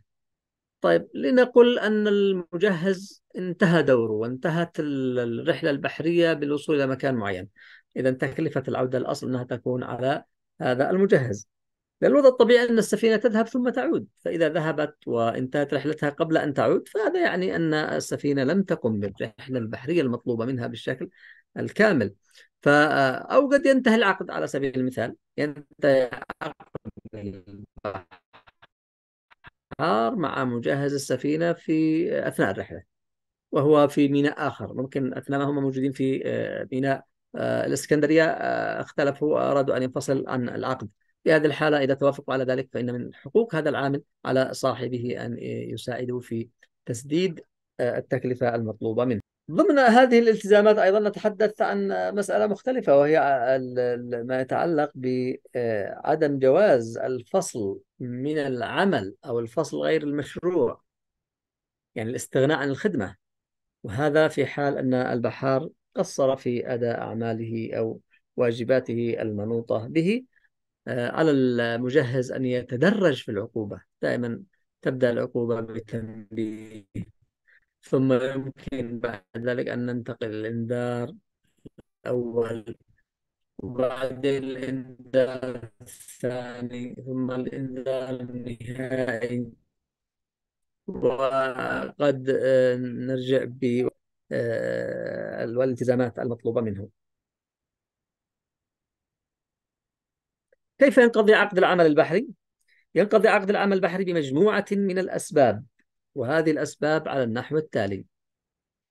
طيب لنقل أن المجهز انتهى دوره وانتهت الرحلة البحرية بالوصول إلى مكان معين إذا تكلفة العودة الأصل أنها تكون على هذا المجهز لأن الوضع الطبيعي أن السفينة تذهب ثم تعود فإذا ذهبت وانتهت رحلتها قبل أن تعود فهذا يعني أن السفينة لم تقم بالرحلة البحرية المطلوبة منها بالشكل الكامل أو قد ينتهي العقد على سبيل المثال ينتهي عقد البحار مع مجهز السفينة في أثناء الرحلة وهو في ميناء آخر ممكن أثناء ما هم موجودين في آه، ميناء آه، الإسكندرية آه، اختلفوا وأرادوا أن ينفصل عن العقد في هذه الحالة إذا توافقوا على ذلك فإن من حقوق هذا العامل على صاحبه أن يساعده في تسديد التكلفة المطلوبة منه ضمن هذه الالتزامات ايضا نتحدث عن مساله مختلفه وهي ما يتعلق بعدم جواز الفصل من العمل او الفصل غير المشروع يعني الاستغناء عن الخدمه وهذا في حال ان البحار قصر في اداء اعماله او واجباته المنوطه به آه، على المجهز ان يتدرج في العقوبه دائما تبدا العقوبه بالتنبيه ثم يمكن بعد ذلك أن ننتقل للإنذار الأول وبعدين الإنذار الثاني ثم الإنذار النهائي وقد آه، نرجع بالالتزامات آه، المطلوبة منه كيف ينقضي عقد العمل البحري؟ ينقضي عقد العمل البحري بمجموعة من الأسباب وهذه الأسباب على النحو التالي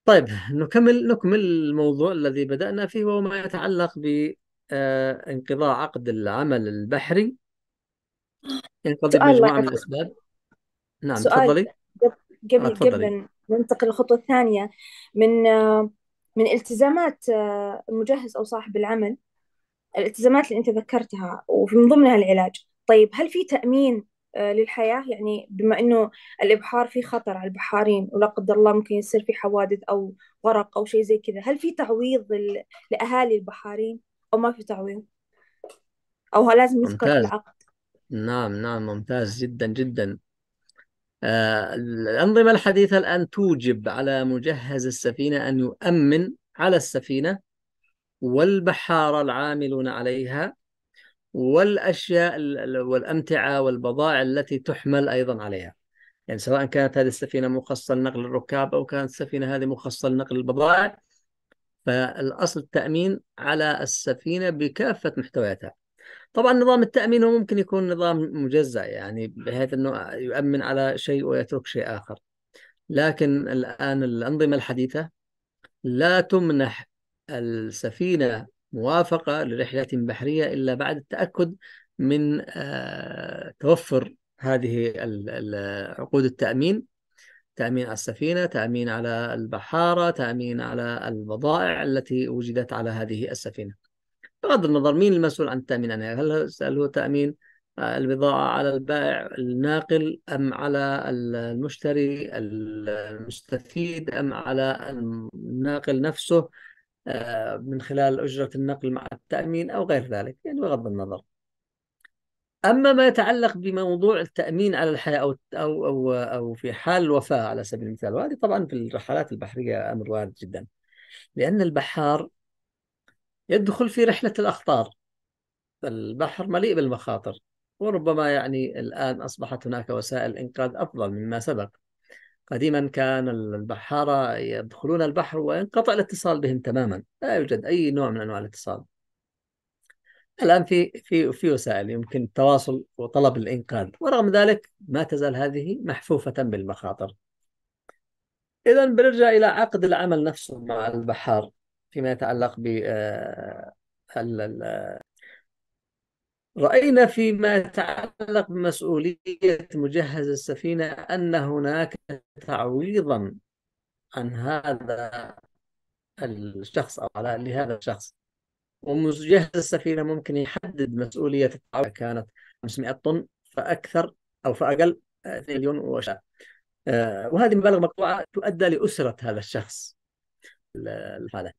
طيب نكمل نكمل الموضوع الذي بدأنا فيه وهو ما يتعلق بانقضاء آه، عقد العمل البحري ينقضي مجموعة من الأسباب نعم تفضلي قبل آه، قبل ننتقل للخطوة الثانية من آه، من التزامات المجهز أو صاحب العمل الالتزامات اللي أنت ذكرتها ومن ضمنها العلاج طيب هل في تأمين آه، للحياة يعني بما أنه الإبحار فيه خطر على البحارين ولا قدر الله ممكن يصير في حوادث أو غرق أو شيء زي كذا هل في تعويض لأهالي البحارين أو ما في تعويض أو لازم يسقط العقد نعم نعم ممتاز جدا جدا آه الأنظمة الحديثة الآن توجب على مجهز السفينة أن يؤمن على السفينة والبحارة العاملون عليها والاشياء والامتعه والبضائع التي تحمل ايضا عليها. يعني سواء كانت هذه السفينه مخصصه لنقل الركاب او كانت السفينه هذه مخصصه لنقل البضائع فالاصل التامين على السفينه بكافه محتوياتها. طبعا نظام التامين هو ممكن يكون نظام مجزأ يعني بحيث انه يؤمن على شيء ويترك شيء اخر. لكن الان الانظمه الحديثه لا تمنح السفينه موافقة لرحلة بحرية إلا بعد التأكد من آه، توفر هذه عقود التأمين تأمين على السفينة تأمين على البحارة تأمين على البضائع التي وجدت على هذه السفينة بغض النظر مين المسؤول عن التأمين عنها هل هو تأمين البضاعة على البائع الناقل أم على المشتري المستفيد أم على الناقل نفسه آه، من خلال أجرة النقل مع التأمين أو غير ذلك يعني بغض النظر أما ما يتعلق بموضوع التأمين على الحياة أو أو أو, أو في حال الوفاة على سبيل المثال وهذه طبعا في الرحلات البحرية أمر وارد جدا لأن البحار يدخل في رحلة الأخطار البحر مليء بالمخاطر وربما يعني الآن أصبحت هناك وسائل إنقاذ أفضل مما سبق قديما كان البحارة يدخلون البحر وينقطع الاتصال بهم تماما لا يوجد أي نوع من أنواع الاتصال الآن في في في وسائل يمكن التواصل وطلب الإنقاذ ورغم ذلك ما تزال هذه محفوفة بالمخاطر إذا بنرجع إلى عقد العمل نفسه مع البحار فيما يتعلق ب آه، آه، رأينا فيما يتعلق بمسؤولية مجهز السفينة أن هناك تعويضا عن هذا الشخص أو على لهذا الشخص ومجهز السفينة ممكن يحدد مسؤولية التعويض كانت 500 طن فأكثر أو فأقل 2 آه، مليون وشاء آه، وهذه مبالغ مقطوعة تؤدى لأسرة هذا الشخص الحالة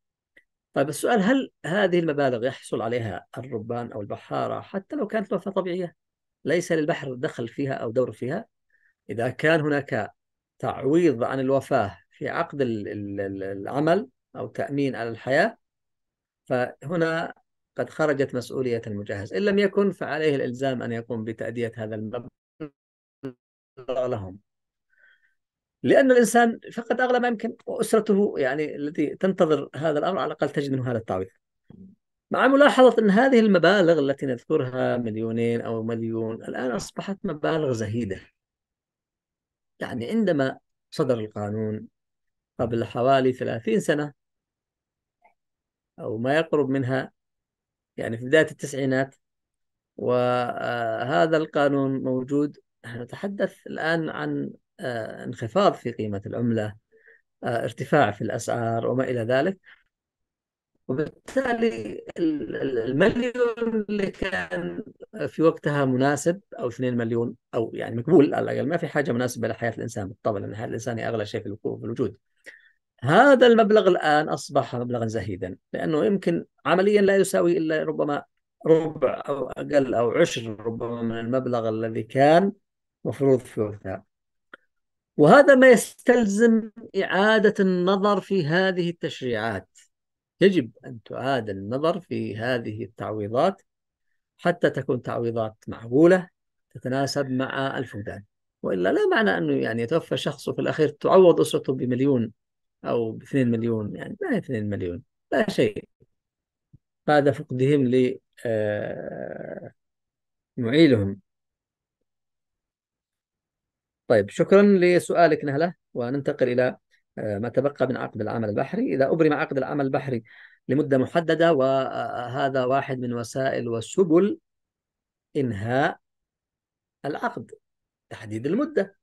طيب السؤال هل هذه المبالغ يحصل عليها الربان أو البحارة حتى لو كانت وفاه طبيعية ليس للبحر دخل فيها أو دور فيها إذا كان هناك تعويض عن الوفاة في عقد العمل أو تأمين على الحياة فهنا قد خرجت مسؤولية المجهز إن لم يكن فعليه الإلزام أن يقوم بتأدية هذا المبلغ لهم لأن الإنسان فقد أغلى ما يمكن وأسرته يعني التي تنتظر هذا الأمر على الأقل تجد منه هذا التعويض مع ملاحظة أن هذه المبالغ التي نذكرها مليونين أو مليون الآن أصبحت مبالغ زهيدة يعني عندما صدر القانون قبل حوالي 30 سنة أو ما يقرب منها يعني في بداية التسعينات وهذا القانون موجود نحن نتحدث الآن عن آه، انخفاض في قيمة العملة آه، ارتفاع في الأسعار وما إلى ذلك وبالتالي المليون اللي كان في وقتها مناسب او 2 مليون او يعني مقبول على الاقل ما في حاجه مناسبه لحياه الانسان بالطبع لان الحياه الانسان هي اغلى شيء في الوجود. هذا المبلغ الان اصبح مبلغا زهيدا لانه يمكن عمليا لا يساوي الا ربما ربع او اقل او عشر ربما من المبلغ الذي كان مفروض في وقتها. وهذا ما يستلزم إعادة النظر في هذه التشريعات يجب أن تعاد النظر في هذه التعويضات حتى تكون تعويضات معقولة تتناسب مع الفقدان وإلا لا معنى أنه يعني يتوفى شخص وفي الأخير تعوض أسرته بمليون أو باثنين مليون يعني ما اثنين مليون لا شيء بعد فقدهم لمعيلهم آه، طيب شكرا لسؤالك نهله وننتقل الى آه، ما تبقى من عقد العمل البحري اذا ابرم عقد العمل البحري لمده محدده وهذا آه، واحد من وسائل وسبل انهاء العقد تحديد المده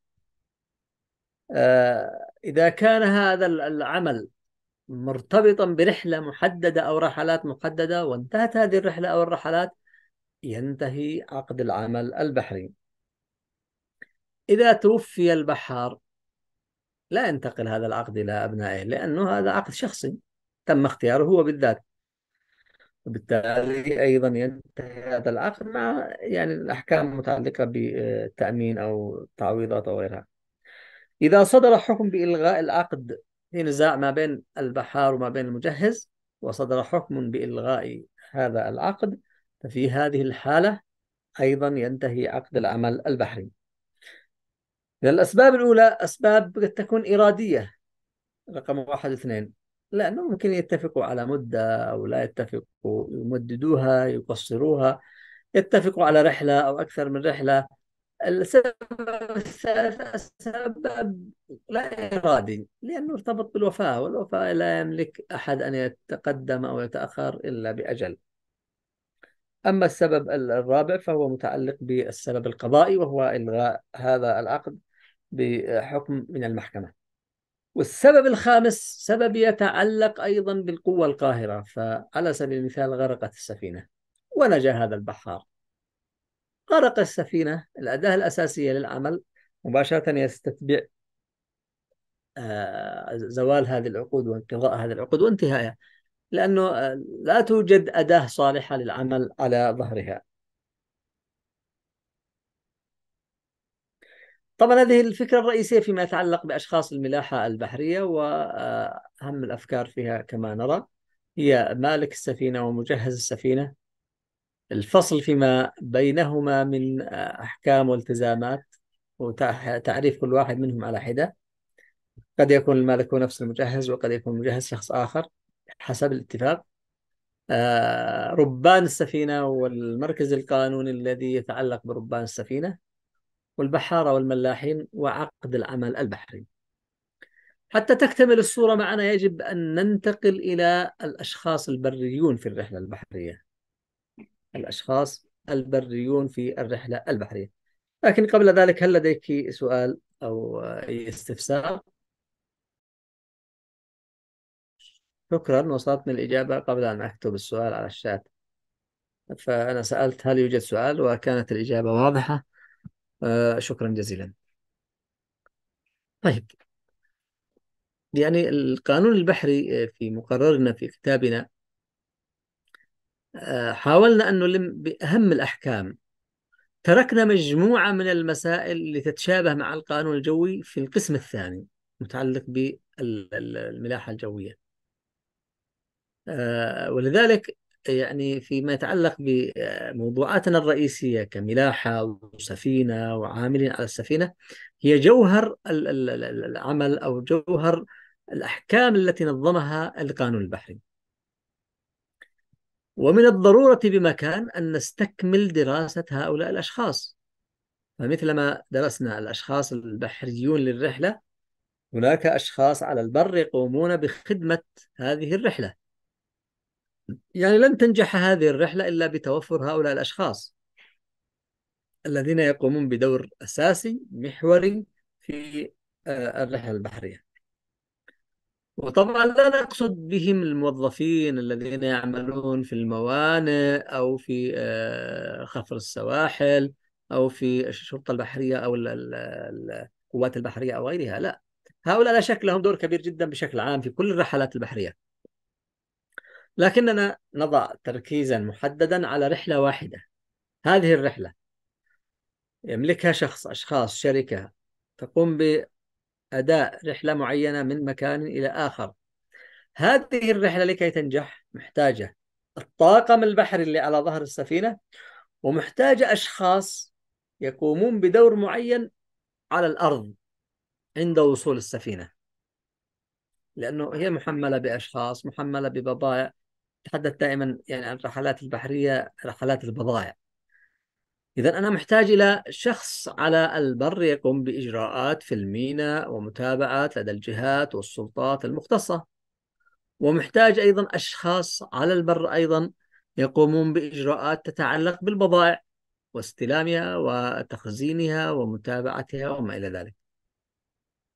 آه، اذا كان هذا العمل مرتبطا برحله محدده او رحلات محدده وانتهت هذه الرحله او الرحلات ينتهي عقد العمل البحري إذا توفي البحار لا ينتقل هذا العقد إلى أبنائه لأنه هذا عقد شخصي تم اختياره هو بالذات وبالتالي أيضا ينتهي هذا العقد مع يعني الأحكام المتعلقة بالتأمين أو تعويضات أو غيرها إذا صدر حكم بإلغاء العقد في نزاع ما بين البحار وما بين المجهز وصدر حكم بإلغاء هذا العقد ففي هذه الحالة أيضا ينتهي عقد العمل البحري الأسباب الأولى أسباب قد تكون إرادية رقم واحد اثنين لأنه ممكن يتفقوا على مدة أو لا يتفقوا يمددوها يقصروها يتفقوا على رحلة أو أكثر من رحلة السبب الثالث سبب لا إرادي لأنه ارتبط بالوفاة والوفاة لا يملك أحد أن يتقدم أو يتأخر إلا بأجل أما السبب الرابع فهو متعلق بالسبب القضائي وهو إلغاء هذا العقد بحكم من المحكمة والسبب الخامس سبب يتعلق أيضا بالقوة القاهرة فعلى سبيل المثال غرقت السفينة ونجا هذا البحار غرق السفينة الأداة الأساسية للعمل مباشرة يستتبع آه، زوال هذه العقود وانقضاء هذه العقود وانتهائها لأنه آه، لا توجد أداة صالحة للعمل على ظهرها طبعا هذه الفكرة الرئيسية فيما يتعلق بأشخاص الملاحة البحرية وأهم الأفكار فيها كما نرى هي مالك السفينة ومجهز السفينة الفصل فيما بينهما من أحكام والتزامات وتعريف كل واحد منهم على حدة قد يكون المالك هو نفس المجهز وقد يكون المجهز شخص آخر حسب الاتفاق آه، ربان السفينة والمركز القانوني الذي يتعلق بربان السفينة والبحارة والملاحين وعقد العمل البحري حتى تكتمل الصورة معنا يجب أن ننتقل إلى الأشخاص البريون في الرحلة البحرية الأشخاص البريون في الرحلة البحرية لكن قبل ذلك هل لديك سؤال أو أي استفسار؟ شكرا وصلتني الإجابة قبل أن أكتب السؤال على الشات فأنا سألت هل يوجد سؤال وكانت الإجابة واضحة آه، شكرا جزيلا طيب يعني القانون البحري آه، في مقررنا في كتابنا آه، حاولنا أن نلم بأهم الأحكام تركنا مجموعة من المسائل اللي تتشابه مع القانون الجوي في القسم الثاني متعلق بالملاحة الجوية ولذلك يعني فيما يتعلق بموضوعاتنا الرئيسية كملاحة وسفينة وعاملين على السفينة هي جوهر العمل أو جوهر الأحكام التي نظمها القانون البحري ومن الضرورة بمكان أن نستكمل دراسة هؤلاء الأشخاص فمثلما درسنا الأشخاص البحريون للرحلة هناك أشخاص على البر يقومون بخدمة هذه الرحلة يعني لن تنجح هذه الرحلة إلا بتوفر هؤلاء الأشخاص الذين يقومون بدور أساسي محوري في آه، الرحلة البحرية وطبعا لا نقصد بهم الموظفين الذين يعملون في الموانئ أو في آه، خفر السواحل أو في الشرطة البحرية أو القوات البحرية أو غيرها لا هؤلاء لا شك لهم دور كبير جدا بشكل عام في كل الرحلات البحرية لكننا نضع تركيزا محددا على رحلة واحدة هذه الرحلة يملكها شخص أشخاص شركة تقوم بأداء رحلة معينة من مكان إلى آخر هذه الرحلة لكي تنجح محتاجة الطاقم البحري اللي على ظهر السفينة ومحتاجة أشخاص يقومون بدور معين على الأرض عند وصول السفينة لأنه هي محملة بأشخاص محملة ببضائع تحدث دائما يعني عن الرحلات البحريه رحلات البضائع إذا أنا محتاج إلى شخص على البر يقوم بإجراءات في الميناء ومتابعة لدى الجهات والسلطات المختصة ومحتاج أيضا أشخاص على البر أيضا يقومون بإجراءات تتعلق بالبضائع واستلامها وتخزينها ومتابعتها وما إلى ذلك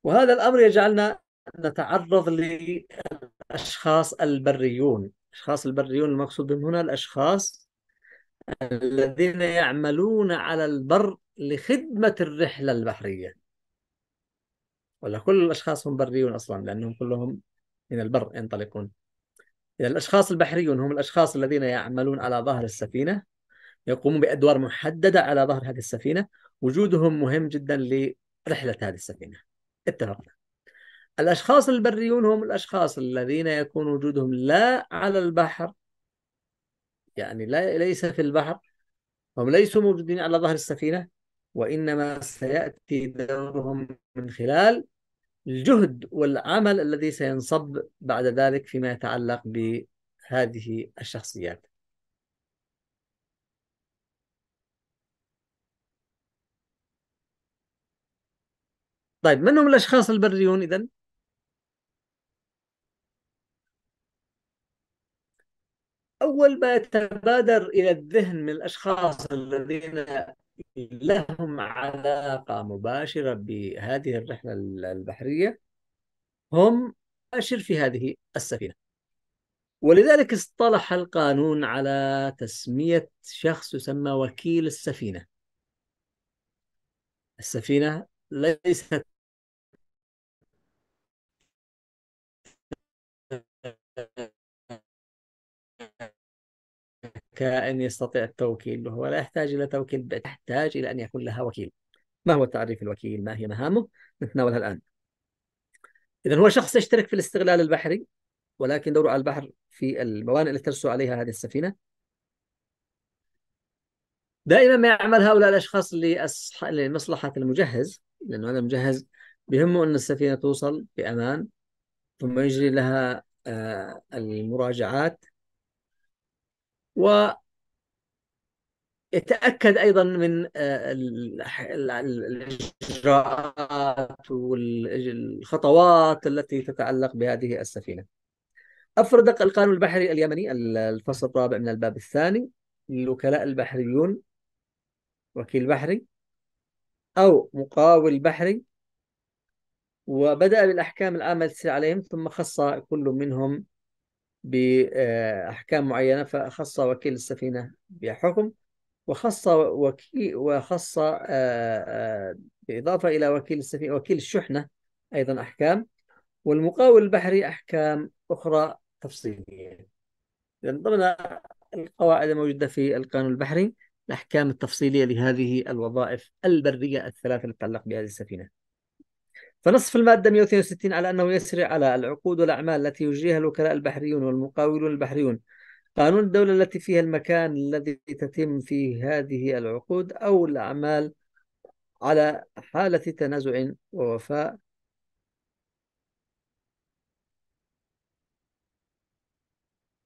وهذا الأمر يجعلنا نتعرض للأشخاص البريون الأشخاص البريون المقصود بهم هنا الأشخاص الذين يعملون على البر لخدمة الرحلة البحرية ولا كل الأشخاص هم بريون أصلا لأنهم كلهم من البر ينطلقون إذا الأشخاص البحريون هم الأشخاص الذين يعملون على ظهر السفينة يقومون بأدوار محددة على ظهر هذه السفينة وجودهم مهم جدا لرحلة هذه السفينة اتفقنا الأشخاص البريون هم الأشخاص الذين يكون وجودهم لا على البحر يعني لا ليس في البحر هم ليسوا موجودين على ظهر السفينة وإنما سيأتي دورهم من خلال الجهد والعمل الذي سينصب بعد ذلك فيما يتعلق بهذه الشخصيات طيب من هم الأشخاص البريون إذن؟ أول ما يتبادر إلى الذهن من الأشخاص الذين لهم علاقة مباشرة بهذه الرحلة البحرية هم أشر في هذه السفينة ولذلك اصطلح القانون على تسمية شخص يسمى وكيل السفينة السفينة ليست كأن يستطيع التوكيل وهو لا يحتاج إلى توكيل تحتاج إلى أن يكون لها وكيل ما هو تعريف الوكيل ما هي مهامه نتناولها الآن إذا هو شخص يشترك في الاستغلال البحري ولكن دوره على البحر في الموانئ التي ترسو عليها هذه السفينة دائما ما يعمل هؤلاء الأشخاص لأصح... لمصلحة المجهز لأنه هذا المجهز بهمه أن السفينة توصل بأمان ثم يجري لها آه، المراجعات ويتأكد أيضا من آه، الإجراءات والخطوات التي تتعلق بهذه السفينة أفرد القانون البحري اليمني الفصل الرابع من الباب الثاني للوكلاء البحريون وكيل بحري أو مقاول بحري وبدأ بالأحكام العامة عليهم ثم خص كل منهم بأحكام معينة فخص وكيل السفينة بحكم وخص وكيل وخص آه، آه، بالإضافة إلى وكيل السفينة وكيل الشحنة أيضا أحكام والمقاول البحري أحكام أخرى تفصيلية من ضمن القواعد الموجودة في القانون البحري الأحكام التفصيلية لهذه الوظائف البرية الثلاثة المتعلقة بهذه السفينة فنصف المادة 162 على أنه يسري على العقود والأعمال التي يجريها الوكلاء البحريون والمقاولون البحريون قانون الدولة التي فيها المكان الذي تتم فيه هذه العقود أو الأعمال على حالة تنازع ووفاء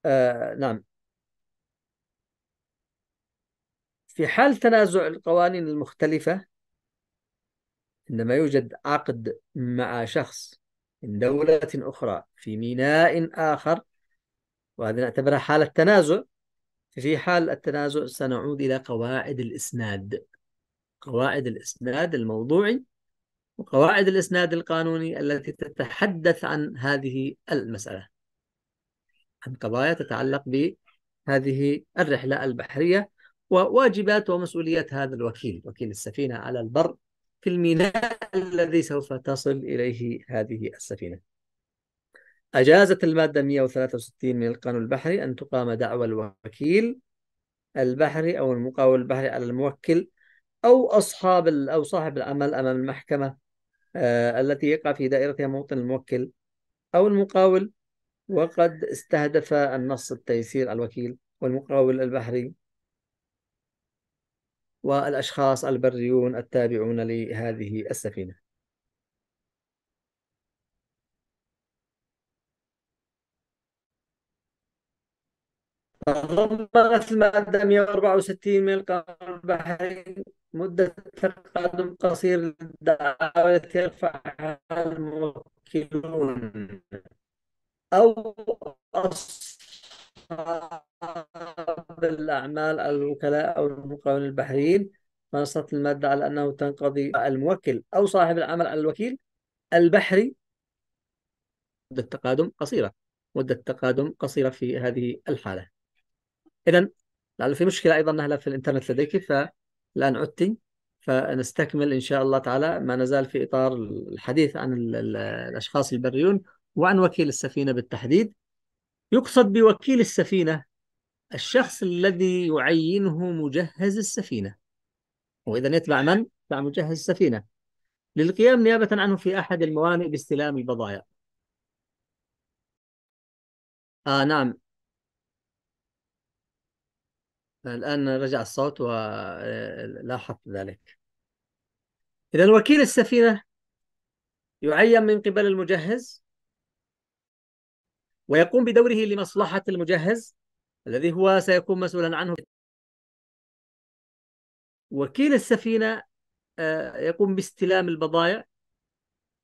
آه نعم في حال تنازع القوانين المختلفة عندما يوجد عقد مع شخص من دولة أخرى في ميناء آخر وهذه نعتبرها حالة تنازع في حال التنازع سنعود إلى قواعد الإسناد قواعد الإسناد الموضوعي وقواعد الإسناد القانوني التي تتحدث عن هذه المسألة عن قضايا تتعلق بهذه الرحلة البحرية وواجبات ومسؤوليات هذا الوكيل وكيل السفينة على البر في الميناء الذي سوف تصل إليه هذه السفينة أجازت المادة 163 من القانون البحري أن تقام دعوى الوكيل البحري أو المقاول البحري على الموكل أو أصحاب أو صاحب العمل أمام المحكمة آه، التي يقع في دائرتها موطن الموكل أو المقاول وقد استهدف النص التيسير الوكيل والمقاول البحري والأشخاص البريون التابعون لهذه السفينة تضمنت المادة 164 من القانون البحري مدة تقدم قصير للدعاوى التي يرفعها الموكلون أو الأعمال الوكلاء أو المقاولين البحريين فنصت المادة على أنه تنقضي الموكل أو صاحب العمل على الوكيل البحري مدة التقادم قصيرة مدة التقادم قصيرة في هذه الحالة إذا لعل في مشكلة أيضا نهلا في الإنترنت لديك فالآن عدت فنستكمل إن شاء الله تعالى ما نزال في إطار الحديث عن الأشخاص البريون وعن وكيل السفينة بالتحديد يقصد بوكيل السفينة الشخص الذي يعينه مجهز السفينة وإذا يتبع من؟ يتبع مجهز السفينة للقيام نيابة عنه في أحد الموانئ باستلام البضائع آه نعم الآن رجع الصوت ولاحظت آه، ذلك إذا وكيل السفينة يعين من قبل المجهز ويقوم بدوره لمصلحة المجهز الذي هو سيكون مسؤولا عنه وكيل السفينة آه، يقوم باستلام البضائع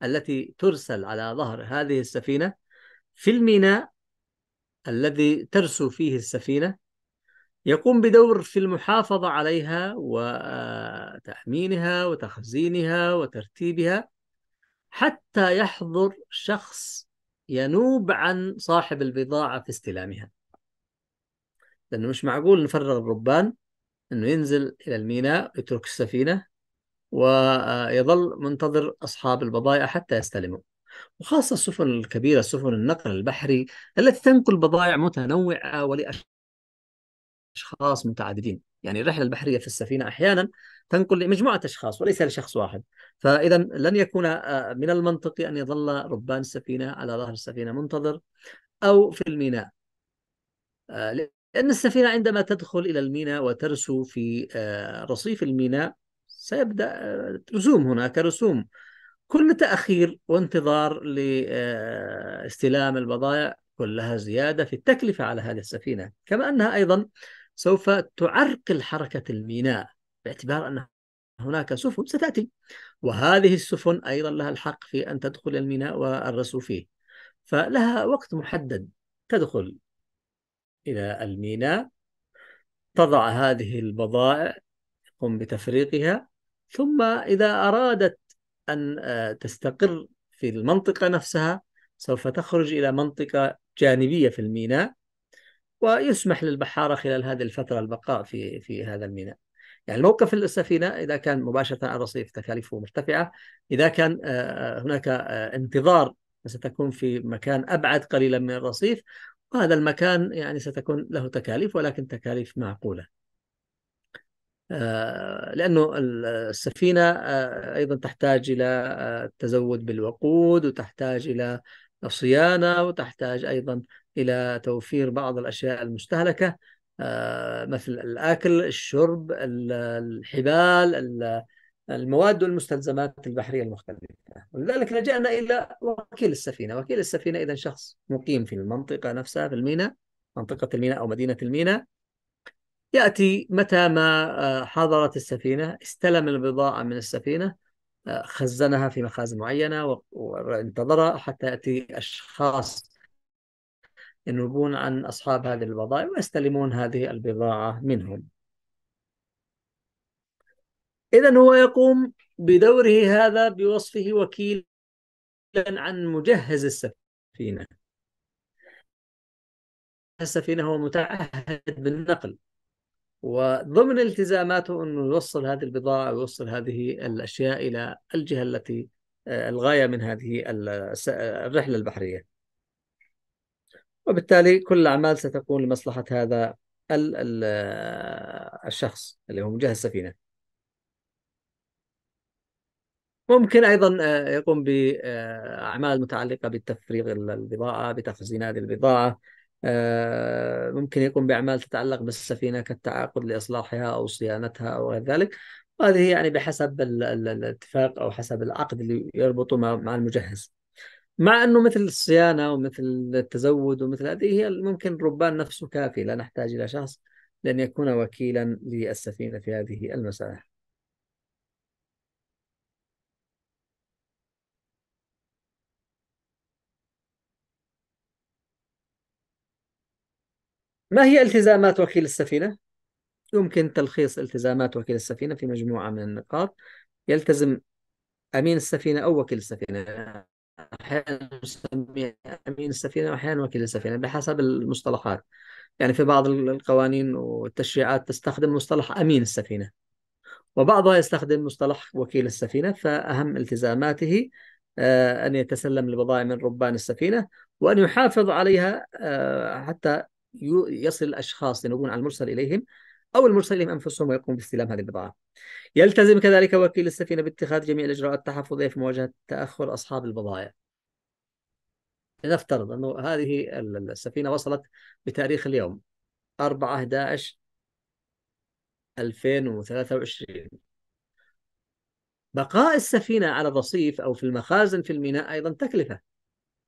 التي ترسل على ظهر هذه السفينة في الميناء الذي ترسو فيه السفينة يقوم بدور في المحافظة عليها وتأمينها آه، وتخزينها وترتيبها حتى يحضر شخص ينوب عن صاحب البضاعة في استلامها لأنه مش معقول نفرغ الربان أنه ينزل إلى الميناء يترك السفينة ويظل منتظر أصحاب البضائع حتى يستلموا وخاصة السفن الكبيرة سفن النقل البحري التي تنقل بضائع متنوعة ولأشخاص متعددين يعني الرحلة البحرية في السفينة أحيانا تنقل لمجموعة أشخاص وليس لشخص واحد فإذا لن يكون آه، من المنطقي أن يظل ربان السفينة على ظهر السفينة منتظر أو في الميناء آه، لأن السفينة عندما تدخل إلى الميناء وترسو في آه، رصيف الميناء سيبدأ رسوم هناك رسوم كل تأخير وانتظار لاستلام البضائع كلها زيادة في التكلفة على هذه السفينة كما أنها أيضا سوف تعرقل حركة الميناء باعتبار أن هناك سفن ستأتي وهذه السفن أيضا لها الحق في أن تدخل الميناء والرسول فيه فلها وقت محدد تدخل إلى الميناء تضع هذه البضائع تقوم بتفريقها ثم إذا أرادت أن آه، تستقر في المنطقة نفسها سوف تخرج إلى منطقة جانبية في الميناء ويسمح للبحارة خلال هذه الفترة البقاء في في هذا الميناء. يعني الموقف السفينه اذا كان مباشره على الرصيف تكاليفه مرتفعه اذا كان آه، آه، هناك آه، انتظار ستكون في مكان ابعد قليلا من الرصيف وهذا المكان يعني ستكون له تكاليف ولكن تكاليف معقوله لانه السفينه ايضا تحتاج الى التزود بالوقود وتحتاج الى صيانه وتحتاج ايضا الى توفير بعض الاشياء المستهلكه آه، مثل الأكل الشرب الحبال المواد والمستلزمات البحرية المختلفة ولذلك لجأنا إلى وكيل السفينة وكيل السفينة إذا شخص مقيم في المنطقة نفسها في الميناء منطقة الميناء أو مدينة الميناء يأتي متى ما آه، حضرت السفينة استلم البضاعة من السفينة آه، خزنها في مخازن معينة وانتظرها حتى يأتي أشخاص ينوبون عن أصحاب هذه البضائع ويستلمون هذه البضاعة منهم إذا هو يقوم بدوره هذا بوصفه وكيلا عن مجهز السفينة السفينة هو متعهد بالنقل وضمن التزاماته أنه يوصل هذه البضاعة ويوصل هذه الأشياء إلى الجهة التي آه، الغاية من هذه آه، الرحلة البحرية وبالتالي كل الأعمال ستكون لمصلحة هذا ال الـ الشخص اللي هو مجهز السفينة ممكن أيضا آه، يقوم بأعمال متعلقة بتفريغ البضاعة بتخزين هذه البضاعة آه، ممكن يقوم بأعمال تتعلق بالسفينة كالتعاقد لإصلاحها أو صيانتها أو غير ذلك وهذه يعني بحسب الاتفاق أو حسب العقد اللي يربطه مع المجهز مع انه مثل الصيانه ومثل التزود ومثل هذه هي ممكن ربان نفسه كافي لا نحتاج الى شخص لان يكون وكيلا للسفينه في هذه المساله. ما هي التزامات وكيل السفينه؟ يمكن تلخيص التزامات وكيل السفينه في مجموعه من النقاط يلتزم امين السفينه او وكيل السفينه احيانا نسميه امين السفينه واحيانا وكيل السفينه بحسب المصطلحات يعني في بعض القوانين والتشريعات تستخدم مصطلح امين السفينه وبعضها يستخدم مصطلح وكيل السفينه فاهم التزاماته آه، ان يتسلم لبضائع من ربان السفينه وان يحافظ عليها آه، حتى يصل الاشخاص ينوبون على المرسل اليهم أو المرسلين أنفسهم ويقوم باستلام هذه البضاعة يلتزم كذلك وكيل السفينة باتخاذ جميع الإجراءات التحفظية في مواجهة تأخر أصحاب البضائع لنفترض أنه هذه السفينة وصلت بتاريخ اليوم 4 11 2023 بقاء السفينة على الرصيف أو في المخازن في الميناء أيضا تكلفة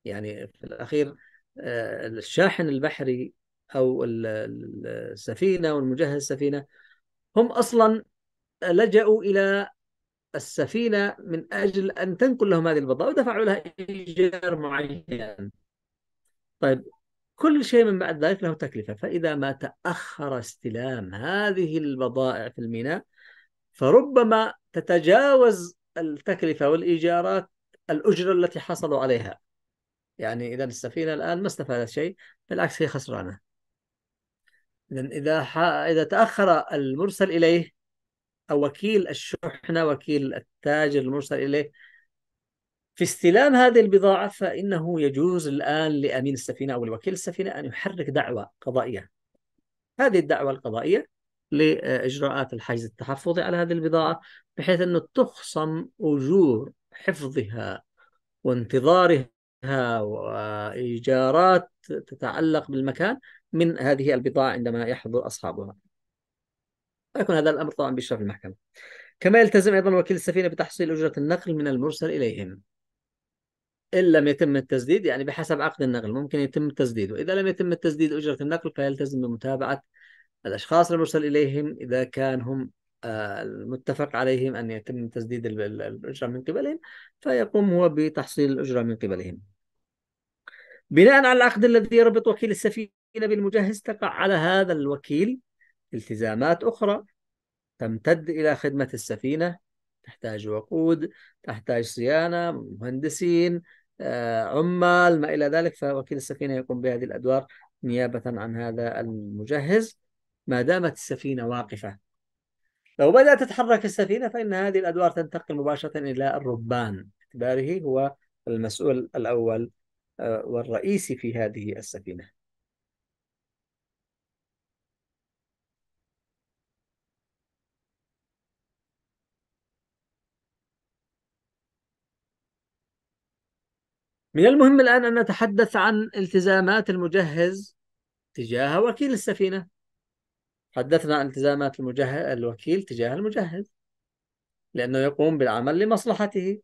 يعني في الأخير آه، الشاحن البحري او السفينه والمجهز السفينه هم اصلا لجأوا الى السفينه من اجل ان تنقل لهم هذه البضائع ودفعوا لها ايجار معين. طيب كل شيء من بعد ذلك له تكلفه فاذا ما تاخر استلام هذه البضائع في الميناء فربما تتجاوز التكلفه والايجارات الاجره التي حصلوا عليها. يعني اذا السفينه الان ما استفادت شيء بالعكس هي خسرانه. إذن إذا ح... إذا تأخر المرسل إليه أو وكيل الشحنة وكيل التاجر المرسل إليه في استلام هذه البضاعة فإنه يجوز الآن لأمين السفينة أو لوكيل السفينة أن يحرك دعوة قضائية هذه الدعوة القضائية لإجراءات الحجز التحفظي على هذه البضاعة بحيث أنه تخصم أجور حفظها وانتظارها وإيجارات تتعلق بالمكان من هذه البضاعة عندما يحضر أصحابها ويكون هذا الأمر طبعا بشرف المحكمة كما يلتزم أيضا وكيل السفينة بتحصيل أجرة النقل من المرسل إليهم إن لم يتم التسديد يعني بحسب عقد النقل ممكن يتم تسديده إذا لم يتم التسديد أجرة النقل فيلتزم بمتابعة الأشخاص المرسل إليهم إذا كان هم آه، المتفق عليهم أن يتم تسديد الأجرة من قبلهم فيقوم هو بتحصيل الأجرة من قبلهم بناء على العقد الذي يربط وكيل السفينة بالمجهز تقع على هذا الوكيل التزامات أخرى تمتد إلى خدمة السفينة تحتاج وقود تحتاج صيانة مهندسين آه، عمال ما إلى ذلك فوكيل السفينة يقوم بهذه الأدوار نيابة عن هذا المجهز ما دامت السفينة واقفة لو بدأت تتحرك السفينة فإن هذه الأدوار تنتقل مباشرة إلى الربان باعتباره هو المسؤول الأول والرئيسي في هذه السفينة من المهم الآن أن نتحدث عن التزامات المجهز تجاه وكيل السفينة حدثنا عن التزامات المجه... الوكيل تجاه المجهز لأنه يقوم بالعمل لمصلحته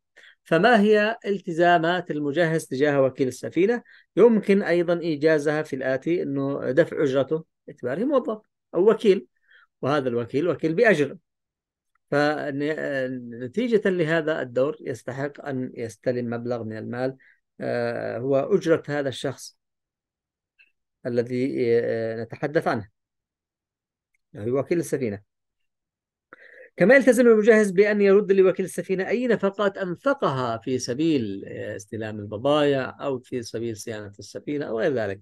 فما هي التزامات المجهز تجاه وكيل السفينة يمكن أيضا إيجازها في الآتي أنه دفع أجرته باعتباره موظف أو وكيل وهذا الوكيل وكيل بأجر فنتيجة لهذا الدور يستحق أن يستلم مبلغ من المال آه، هو أجرة هذا الشخص الذي آه، نتحدث عنه وكيل السفينة كما يلتزم المجهز بأن يرد لوكيل السفينة أي نفقات أنفقها في سبيل آه، استلام البضائع أو في سبيل صيانة السفينة أو غير ذلك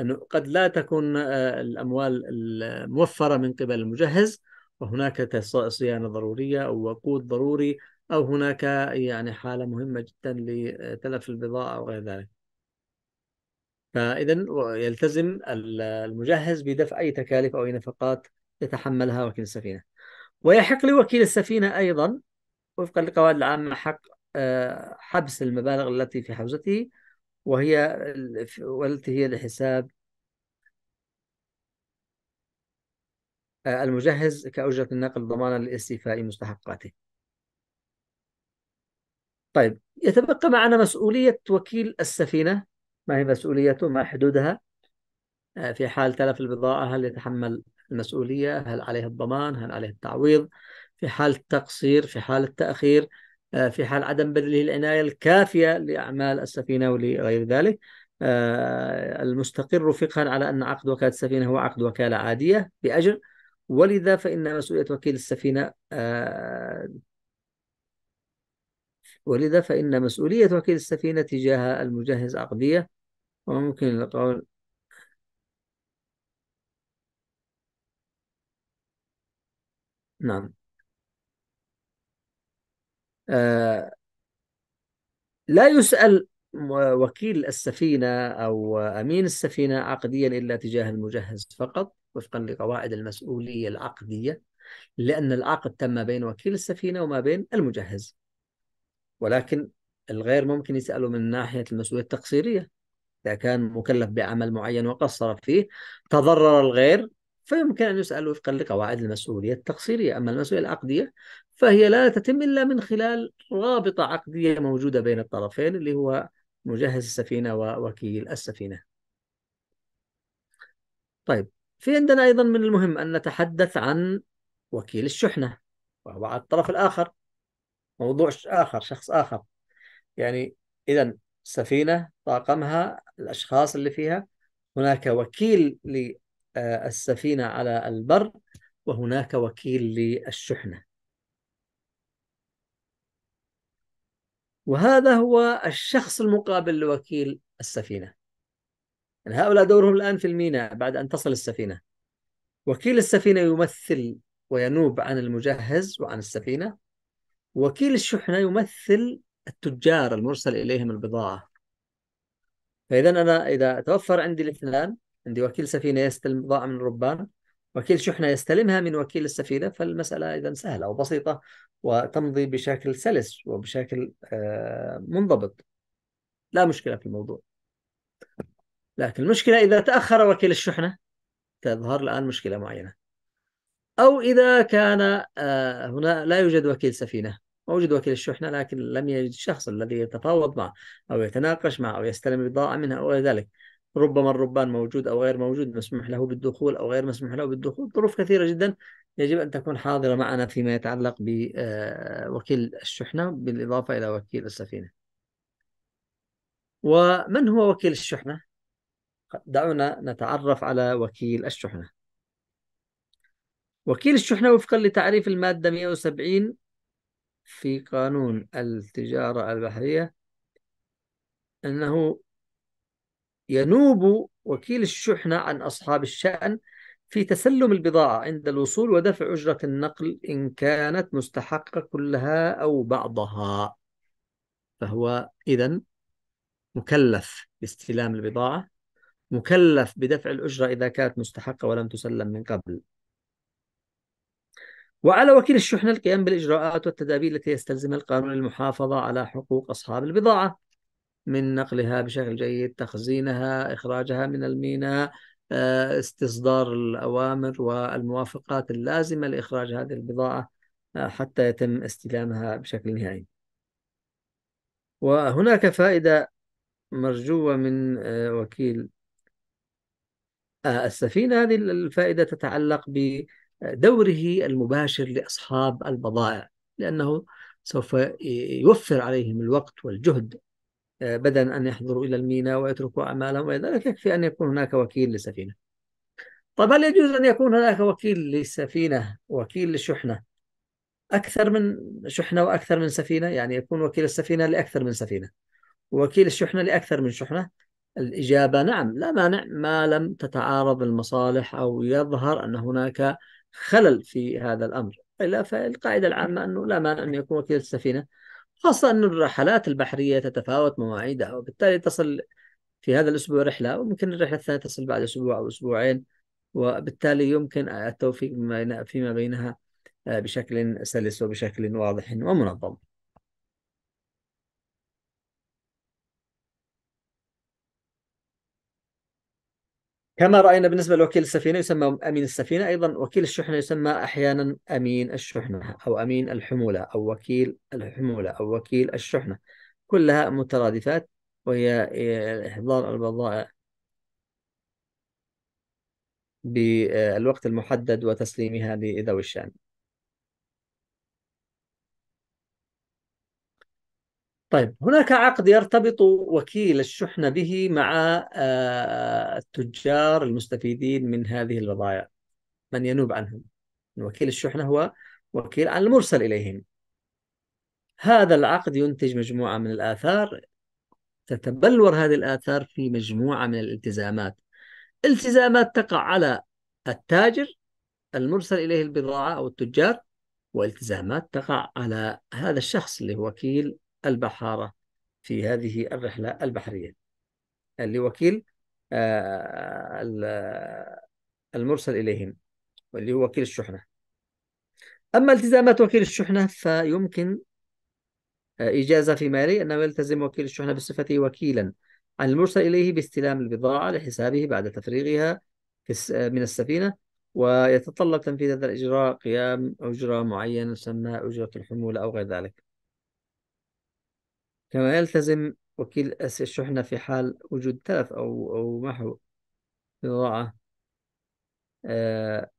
أنه قد لا تكون آه، الأموال الموفرة من قبل المجهز وهناك صيانة ضرورية أو وقود ضروري أو هناك يعني حالة مهمة جدا لتلف آه، البضاعة أو غير ذلك فإذا يلتزم المجهز بدفع أي تكاليف أو أي نفقات يتحملها وكيل السفينة ويحق لوكيل السفينة أيضا وفقا للقواعد العامة حق آه، حبس المبالغ التي في حوزته وهي والتي هي لحساب آه، المجهز كأجرة النقل ضمانا لاستيفاء مستحقاته طيب يتبقى معنا مسؤولية وكيل السفينة ما هي مسؤوليته ما حدودها آه، في حال تلف البضاعة هل يتحمل المسؤولية هل عليه الضمان هل عليه التعويض في حال التقصير في حال التأخير آه، في حال عدم بذله العناية الكافية لأعمال السفينة ولغير ذلك آه، المستقر فقها على أن عقد وكالة السفينة هو عقد وكالة عادية بأجر ولذا فإن مسؤولية وكيل السفينة آه، ولذا فإن مسؤولية وكيل السفينة تجاه المجهز عقدية وممكن القول نعم آه لا يسأل وكيل السفينة أو أمين السفينة عقديا إلا تجاه المجهز فقط وفقا لقواعد المسؤولية العقدية لأن العقد تم بين وكيل السفينة وما بين المجهز ولكن الغير ممكن يسأله من ناحية المسؤولية التقصيرية إذا كان مكلف بعمل معين وقصر فيه تضرر الغير فيمكن أن يسأل وفقا لقواعد المسؤولية التقصيرية أما المسؤولية العقدية فهي لا تتم إلا من خلال رابطة عقدية موجودة بين الطرفين اللي هو مجهز السفينة ووكيل السفينة طيب في عندنا أيضا من المهم أن نتحدث عن وكيل الشحنة وهو على الطرف الآخر موضوع آخر شخص آخر يعني إذا سفينة طاقمها الأشخاص اللي فيها هناك وكيل آه، السفينة على البر وهناك وكيل للشحنة وهذا هو الشخص المقابل لوكيل السفينة يعني هؤلاء دورهم الآن في الميناء بعد أن تصل السفينة وكيل السفينة يمثل وينوب عن المجهز وعن السفينة وكيل الشحنة يمثل التجار المرسل إليهم البضاعة فإذا أنا إذا توفر عندي الاثنان عندي وكيل سفينة يستلم بضاعة من الربان وكيل شحنة يستلمها من وكيل السفينة فالمسألة إذا سهلة وبسيطة وتمضي بشكل سلس وبشكل آه، منضبط لا مشكلة في الموضوع لكن المشكلة إذا تأخر وكيل الشحنة تظهر الآن مشكلة معينة أو إذا كان آه، هنا لا يوجد وكيل سفينة موجود وكيل الشحنة لكن لم يجد الشخص الذي يتفاوض معه أو يتناقش معه أو يستلم بضاعة منها أو ذلك ربما الربان موجود أو غير موجود مسموح له بالدخول أو غير مسموح له بالدخول ظروف كثيرة جدا يجب أن تكون حاضرة معنا فيما يتعلق بوكيل آه، الشحنة بالإضافة إلى وكيل السفينة ومن هو وكيل الشحنة؟ دعونا نتعرف على وكيل الشحنة وكيل الشحنة وفقا لتعريف المادة 170 في قانون التجارة البحرية أنه ينوب وكيل الشحنة عن أصحاب الشأن في تسلم البضاعة عند الوصول ودفع أجرة النقل إن كانت مستحقة كلها أو بعضها فهو إذا مكلف باستلام البضاعة مكلف بدفع الأجرة إذا كانت مستحقة ولم تسلم من قبل وعلى وكيل الشحنة القيام بالإجراءات والتدابير التي يستلزمها القانون للمحافظة على حقوق أصحاب البضاعة من نقلها بشكل جيد تخزينها إخراجها من الميناء آه، استصدار الأوامر والموافقات اللازمة لإخراج هذه البضاعة آه، حتى يتم استلامها بشكل نهائي وهناك فائدة مرجوة من آه، وكيل السفينة هذه الفائدة تتعلق بدوره المباشر لأصحاب البضائع لأنه سوف يوفر عليهم الوقت والجهد آه، بدلا أن يحضروا إلى الميناء ويتركوا أعمالهم وإلى ذلك يكفي أن يكون هناك وكيل لسفينة طب هل يجوز أن يكون هناك وكيل لسفينة وكيل للشحنة أكثر من شحنة وأكثر من سفينة يعني يكون وكيل السفينة لأكثر من سفينة وكيل الشحنة لأكثر من شحنة الإجابة نعم لا مانع ما لم تتعارض المصالح أو يظهر أن هناك خلل في هذا الأمر إلا فالقاعدة العامة أنه لا مانع أن يكون وكيل السفينة خاصة أن الرحلات البحرية تتفاوت مواعيدها وبالتالي تصل في هذا الأسبوع رحلة وممكن الرحلة الثانية تصل بعد أسبوع أو أسبوعين وبالتالي يمكن التوفيق فيما بينها آه، بشكل سلس وبشكل واضح ومنظم كما راينا بالنسبه لوكيل السفينه يسمى امين السفينه ايضا وكيل الشحنه يسمى احيانا امين الشحنه او امين الحموله او وكيل الحموله او وكيل الشحنه كلها مترادفات وهي احضار البضائع بالوقت المحدد وتسليمها لذوي الشان طيب هناك عقد يرتبط وكيل الشحنة به مع آه، التجار المستفيدين من هذه البضائع من ينوب عنهم وكيل الشحنة هو وكيل عن المرسل إليهم هذا العقد ينتج مجموعة من الآثار تتبلور هذه الآثار في مجموعة من الالتزامات التزامات تقع على التاجر المرسل إليه البضاعة أو التجار والتزامات تقع على هذا الشخص اللي هو وكيل البحارة في هذه الرحلة البحرية لوكيل آه، المرسل إليهم واللي هو وكيل الشحنة أما التزامات وكيل الشحنة فيمكن آه، إجازة فيما يلي أنه يلتزم وكيل الشحنة بصفته وكيلا عن المرسل إليه باستلام البضاعة لحسابه بعد تفريغها آه، من السفينة ويتطلب تنفيذ هذا الإجراء قيام أجرة معينة تسمى أجرة الحمولة أو غير ذلك كما يلتزم وكيل الشحنة في حال وجود تلف أو أو محو بضاعة آه،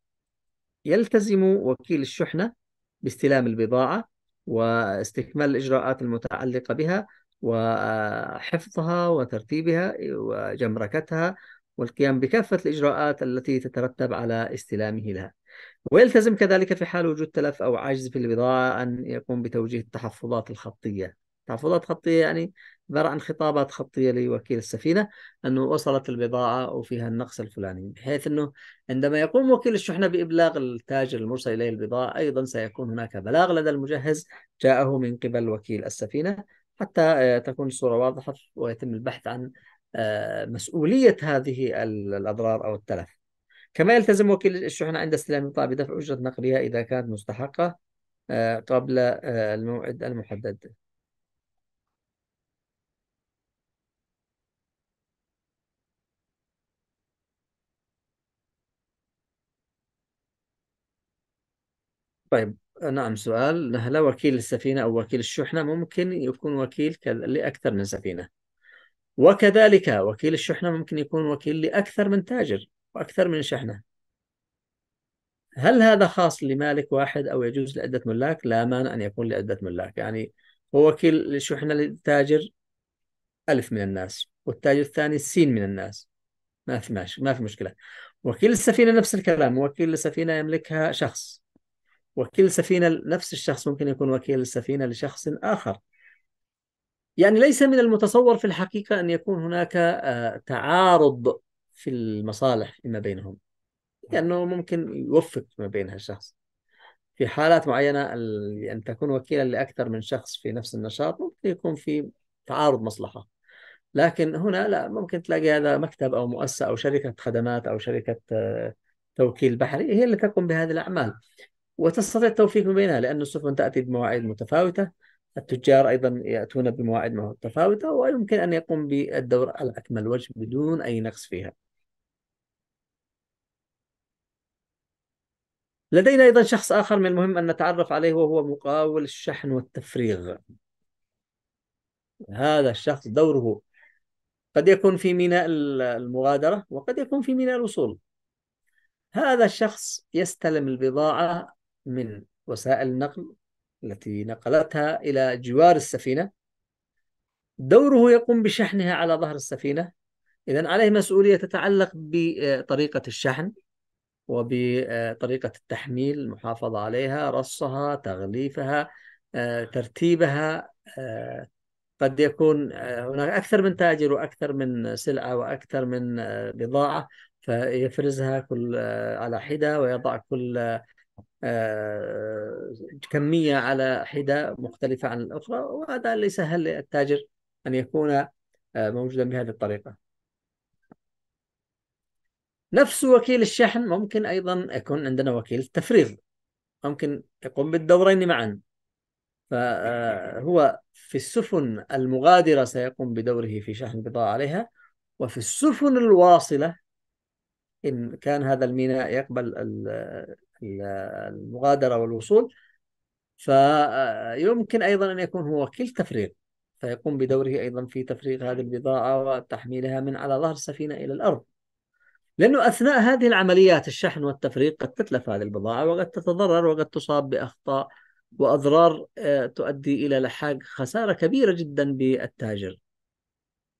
يلتزم وكيل الشحنة باستلام البضاعة واستكمال الإجراءات المتعلقة بها وحفظها وترتيبها وجمركتها والقيام بكافة الإجراءات التي تترتب على استلامه لها ويلتزم كذلك في حال وجود تلف أو عجز في البضاعة أن يقوم بتوجيه التحفظات الخطية تحفظات خطية يعني عبارة عن خطابات خطية لوكيل السفينة أنه وصلت البضاعة وفيها النقص الفلاني بحيث أنه عندما يقوم وكيل الشحنة بإبلاغ التاجر المرسل إليه البضاعة أيضا سيكون هناك بلاغ لدى المجهز جاءه من قبل وكيل السفينة حتى آه، تكون الصورة واضحة ويتم البحث عن آه، مسؤولية هذه الأضرار أو التلف كما يلتزم وكيل الشحنة عند استلام البضاعة بدفع أجرة نقلها إذا كانت مستحقة آه، قبل الموعد المحدد طيب نعم سؤال هل وكيل السفينة أو وكيل الشحنة ممكن يكون وكيل لأكثر من سفينة وكذلك وكيل الشحنة ممكن يكون وكيل لأكثر من تاجر وأكثر من شحنة هل هذا خاص لمالك واحد أو يجوز لعدة ملاك لا مانع أن يكون لعدة ملاك يعني هو وكيل الشحنة للتاجر ألف من الناس والتاجر الثاني سين من الناس ما في ماشي ما في مشكلة وكيل السفينة نفس الكلام وكيل السفينة يملكها شخص وكيل سفينة نفس الشخص ممكن يكون وكيل السفينة لشخص آخر يعني ليس من المتصور في الحقيقة أن يكون هناك آه، تعارض في المصالح فيما بينهم لأنه ممكن يوفق ما بين هالشخص في حالات معينة أن تكون وكيلا لأكثر من شخص في نفس النشاط ممكن يكون في تعارض مصلحة لكن هنا لا ممكن تلاقي هذا مكتب أو مؤسسة أو شركة خدمات أو شركة آه، توكيل بحري هي اللي تقوم بهذه الأعمال وتستطيع التوفيق بينها لان السفن تأتي بمواعيد متفاوتة التجار أيضا يأتون بمواعيد متفاوتة ويمكن أن يقوم بالدور على أكمل وجه بدون أي نقص فيها لدينا أيضا شخص آخر من المهم أن نتعرف عليه وهو مقاول الشحن والتفريغ هذا الشخص دوره قد يكون في ميناء المغادرة وقد يكون في ميناء الوصول هذا الشخص يستلم البضاعة من وسائل النقل التي نقلتها إلى جوار السفينة دوره يقوم بشحنها على ظهر السفينة إذا عليه مسؤولية تتعلق بطريقة الشحن وبطريقة التحميل المحافظة عليها رصها تغليفها آه، ترتيبها آه، قد يكون آه، هناك أكثر من تاجر وأكثر من سلعة وأكثر من بضاعة فيفرزها كل على حدة ويضع كل آه، كمية على حدة مختلفة عن الأخرى وهذا ليس سهل للتاجر أن يكون آه، موجودا بهذه الطريقة نفس وكيل الشحن ممكن أيضا يكون عندنا وكيل تفريغ ممكن يقوم بالدورين معا فهو آه، في السفن المغادرة سيقوم بدوره في شحن بضاعة عليها وفي السفن الواصلة إن كان هذا الميناء يقبل المغادرة والوصول فيمكن أيضا أن يكون هو وكيل تفريغ فيقوم بدوره أيضا في تفريغ هذه البضاعة وتحميلها من على ظهر السفينة إلى الأرض لأنه أثناء هذه العمليات الشحن والتفريغ قد تتلف هذه البضاعة وقد تتضرر وقد تصاب بأخطاء وأضرار آه، تؤدي إلى لحاق خسارة كبيرة جدا بالتاجر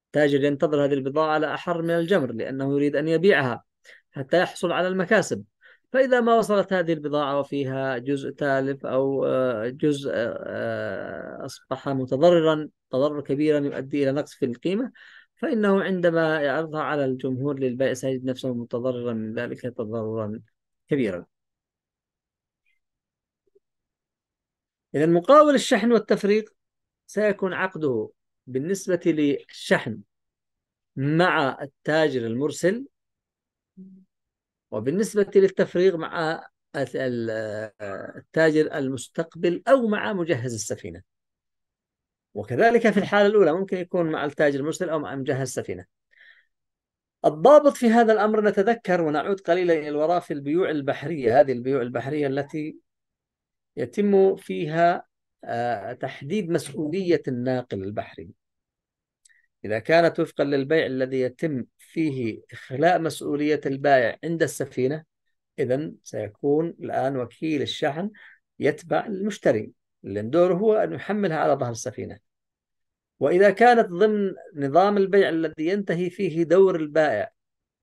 التاجر ينتظر هذه البضاعة على أحر من الجمر لأنه يريد أن يبيعها حتى يحصل على المكاسب فإذا ما وصلت هذه البضاعة وفيها جزء تالف أو آه، جزء آه، أصبح متضررا تضرر كبيرا يؤدي إلى نقص في القيمة فإنه عندما يعرضها على الجمهور للبيع سيجد نفسه متضررا من ذلك تضررا كبيرا إذا مقاول الشحن والتفريغ سيكون عقده بالنسبة للشحن مع التاجر المرسل وبالنسبة للتفريغ مع التاجر المستقبل أو مع مجهز السفينة وكذلك في الحالة الأولى ممكن يكون مع التاجر المرسل أو مع مجهز السفينة الضابط في هذا الأمر نتذكر ونعود قليلا إلى الوراء في البيوع البحرية هذه البيوع البحرية التي يتم فيها آه، تحديد مسؤولية الناقل البحري إذا كانت وفقا للبيع الذي يتم فيه إخلاء مسؤولية البائع عند السفينة إذا سيكون الآن وكيل الشحن يتبع المشتري اللي دوره هو أن يحملها على ظهر السفينة وإذا كانت ضمن نظام البيع الذي ينتهي فيه دور البائع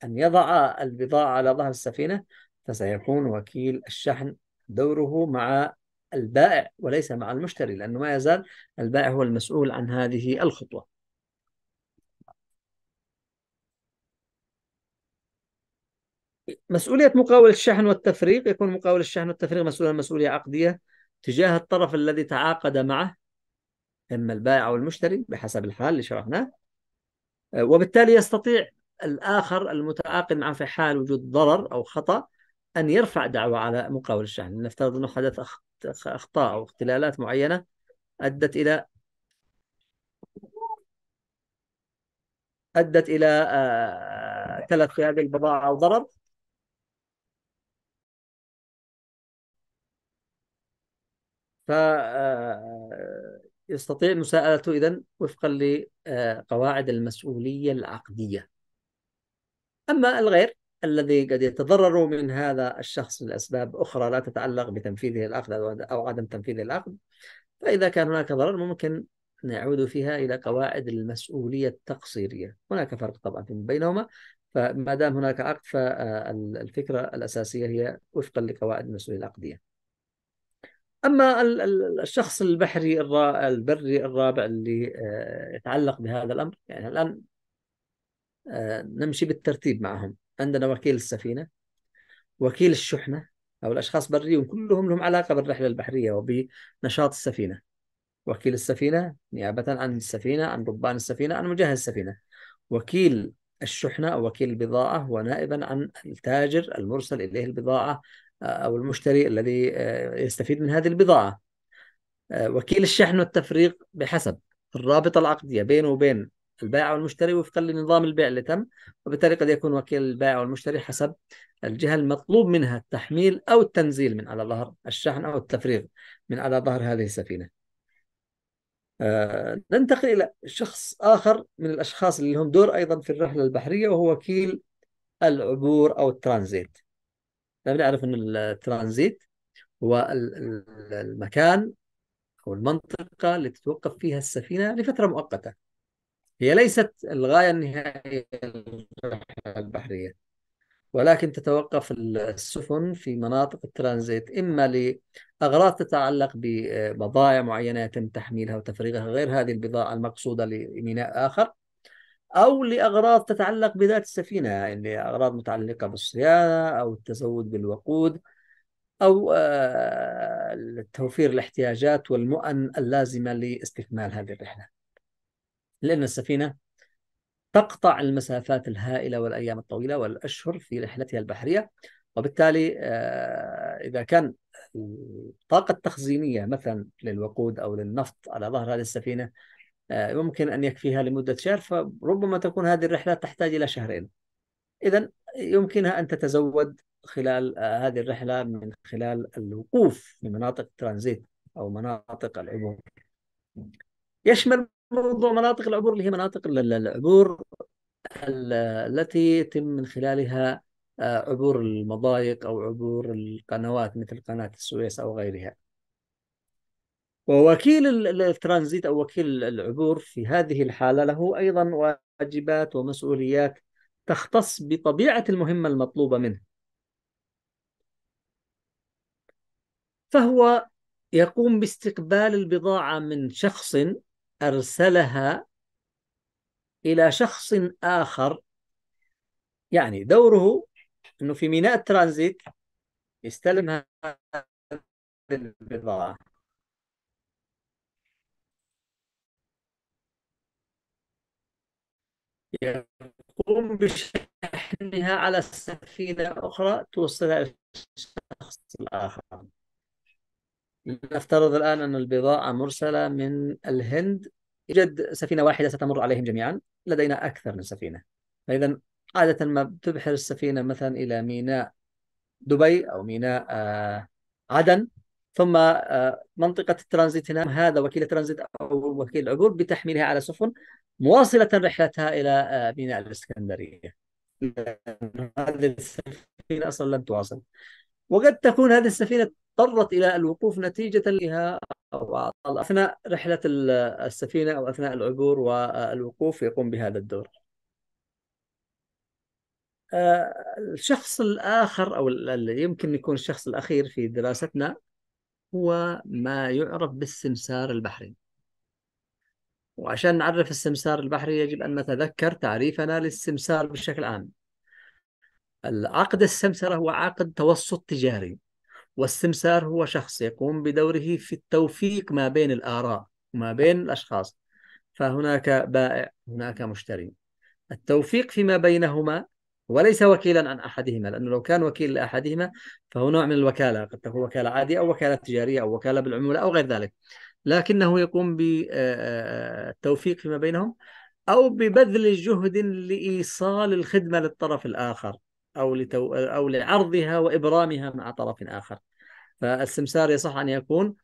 أن يضع البضاعة على ظهر السفينة فسيكون وكيل الشحن دوره مع البائع وليس مع المشتري لأنه ما يزال البائع هو المسؤول عن هذه الخطوة مسؤولية مقاول الشحن والتفريغ يكون مقاول الشحن والتفريغ مسؤولا مسؤولية عقدية تجاه الطرف الذي تعاقد معه إما البائع أو المشتري بحسب الحال اللي شرحناه آه، وبالتالي يستطيع الآخر المتعاقد معه في حال وجود ضرر أو خطأ أن يرفع دعوة على مقاول الشحن نفترض أنه حدث أخطاء أو اختلالات معينة أدت إلى أدت إلى آه، آه، تلف في هذه البضاعة أو ضرر فيستطيع آه، مساءلته إذن وفقا لقواعد المسؤولية العقدية أما الغير الذي قد يتضرر من هذا الشخص لأسباب أخرى لا تتعلق بتنفيذه العقد أو عدم تنفيذ العقد فإذا كان هناك ضرر ممكن نعود فيها إلى قواعد المسؤولية التقصيرية هناك فرق طبعا بينهما فما دام هناك عقد فالفكرة الأساسية هي وفقا لقواعد المسؤولية العقدية اما الشخص البحري البري الرابع اللي آه، يتعلق بهذا الامر يعني الان آه، نمشي بالترتيب معهم عندنا وكيل السفينه وكيل الشحنه او الاشخاص بريون كلهم لهم علاقه بالرحله البحريه وبنشاط السفينه وكيل السفينه نيابه عن السفينه عن ربان السفينه عن مجهز السفينه وكيل الشحنه او وكيل البضاعه ونائبا عن التاجر المرسل اليه البضاعه آه، أو المشتري الذي آه، يستفيد من هذه البضاعة آه، وكيل الشحن والتفريغ بحسب الرابطة العقدية بينه وبين البائع والمشتري وفقا لنظام البيع اللي تم وبالتالي قد يكون وكيل البائع والمشتري حسب الجهة المطلوب منها التحميل أو التنزيل من على ظهر الشحن أو التفريغ من على ظهر هذه السفينة آه ننتقل إلى شخص آخر من الأشخاص اللي لهم دور أيضا في الرحلة البحرية وهو وكيل العبور أو الترانزيت احنا بنعرف ان الترانزيت هو المكان او المنطقه اللي تتوقف فيها السفينه لفتره مؤقته هي ليست الغايه النهائيه البحريه ولكن تتوقف السفن في مناطق الترانزيت اما لاغراض تتعلق ببضائع معينه يتم تحميلها وتفريغها غير هذه البضاعه المقصوده لميناء اخر أو لأغراض تتعلق بذات السفينة يعني أغراض متعلقة بالصيانة أو التزود بالوقود أو آه، توفير الاحتياجات والمؤن اللازمة لاستكمال هذه الرحلة لأن السفينة تقطع المسافات الهائلة والأيام الطويلة والأشهر في رحلتها البحرية وبالتالي آه، إذا كان الطاقة التخزينية مثلا للوقود أو للنفط على ظهر هذه السفينة يمكن آه، أن يكفيها لمدة شهر فربما تكون هذه الرحلات تحتاج إلى شهرين إذا يمكنها أن تتزود خلال آه، هذه الرحلة من خلال الوقوف في مناطق ترانزيت أو مناطق العبور يشمل موضوع مناطق العبور اللي هي مناطق العبور التي يتم من خلالها آه، عبور المضايق أو عبور القنوات مثل قناة السويس أو غيرها ووكيل الترانزيت او وكيل العبور في هذه الحاله له ايضا واجبات ومسؤوليات تختص بطبيعه المهمه المطلوبه منه. فهو يقوم باستقبال البضاعه من شخص ارسلها الى شخص اخر يعني دوره انه في ميناء الترانزيت يستلم هذه البضاعه يقوم بشحنها على سفينة أخرى توصلها الشخص الآخر نفترض الآن أن البضاعة مرسلة من الهند يوجد سفينة واحدة ستمر عليهم جميعا لدينا أكثر من سفينة فإذا عادة ما تبحر السفينة مثلا إلى ميناء دبي أو ميناء آه، عدن ثم آه، منطقة الترانزيت هنا هذا وكيل الترانزيت أو وكيل العبور بتحميلها على سفن مواصلة رحلتها إلى ميناء آه، الإسكندرية هذه السفينة أصلا لن تواصل وقد تكون هذه السفينة اضطرت إلى الوقوف نتيجة لها أو أثناء رحلة آه، السفينة أو أثناء العبور والوقوف يقوم بهذا الدور الشخص الآخر أو اللي يمكن يكون الشخص الأخير في دراستنا هو ما يعرف بالسمسار البحري وعشان نعرف السمسار البحري يجب أن نتذكر تعريفنا للسمسار بشكل عام العقد السمسرة هو عقد توسط تجاري والسمسار هو شخص يقوم بدوره في التوفيق ما بين الآراء وما بين الأشخاص فهناك بائع هناك مشتري التوفيق فيما بينهما وليس وكيلا عن احدهما لانه لو كان وكيل لاحدهما فهو نوع من الوكاله قد تكون وكاله عاديه او وكاله تجاريه او وكاله بالعموله او غير ذلك لكنه يقوم بالتوفيق آه، آه، فيما بينهم او ببذل جهد لايصال الخدمه للطرف الاخر او لتو او لعرضها وابرامها مع طرف اخر فالسمسار يصح ان يكون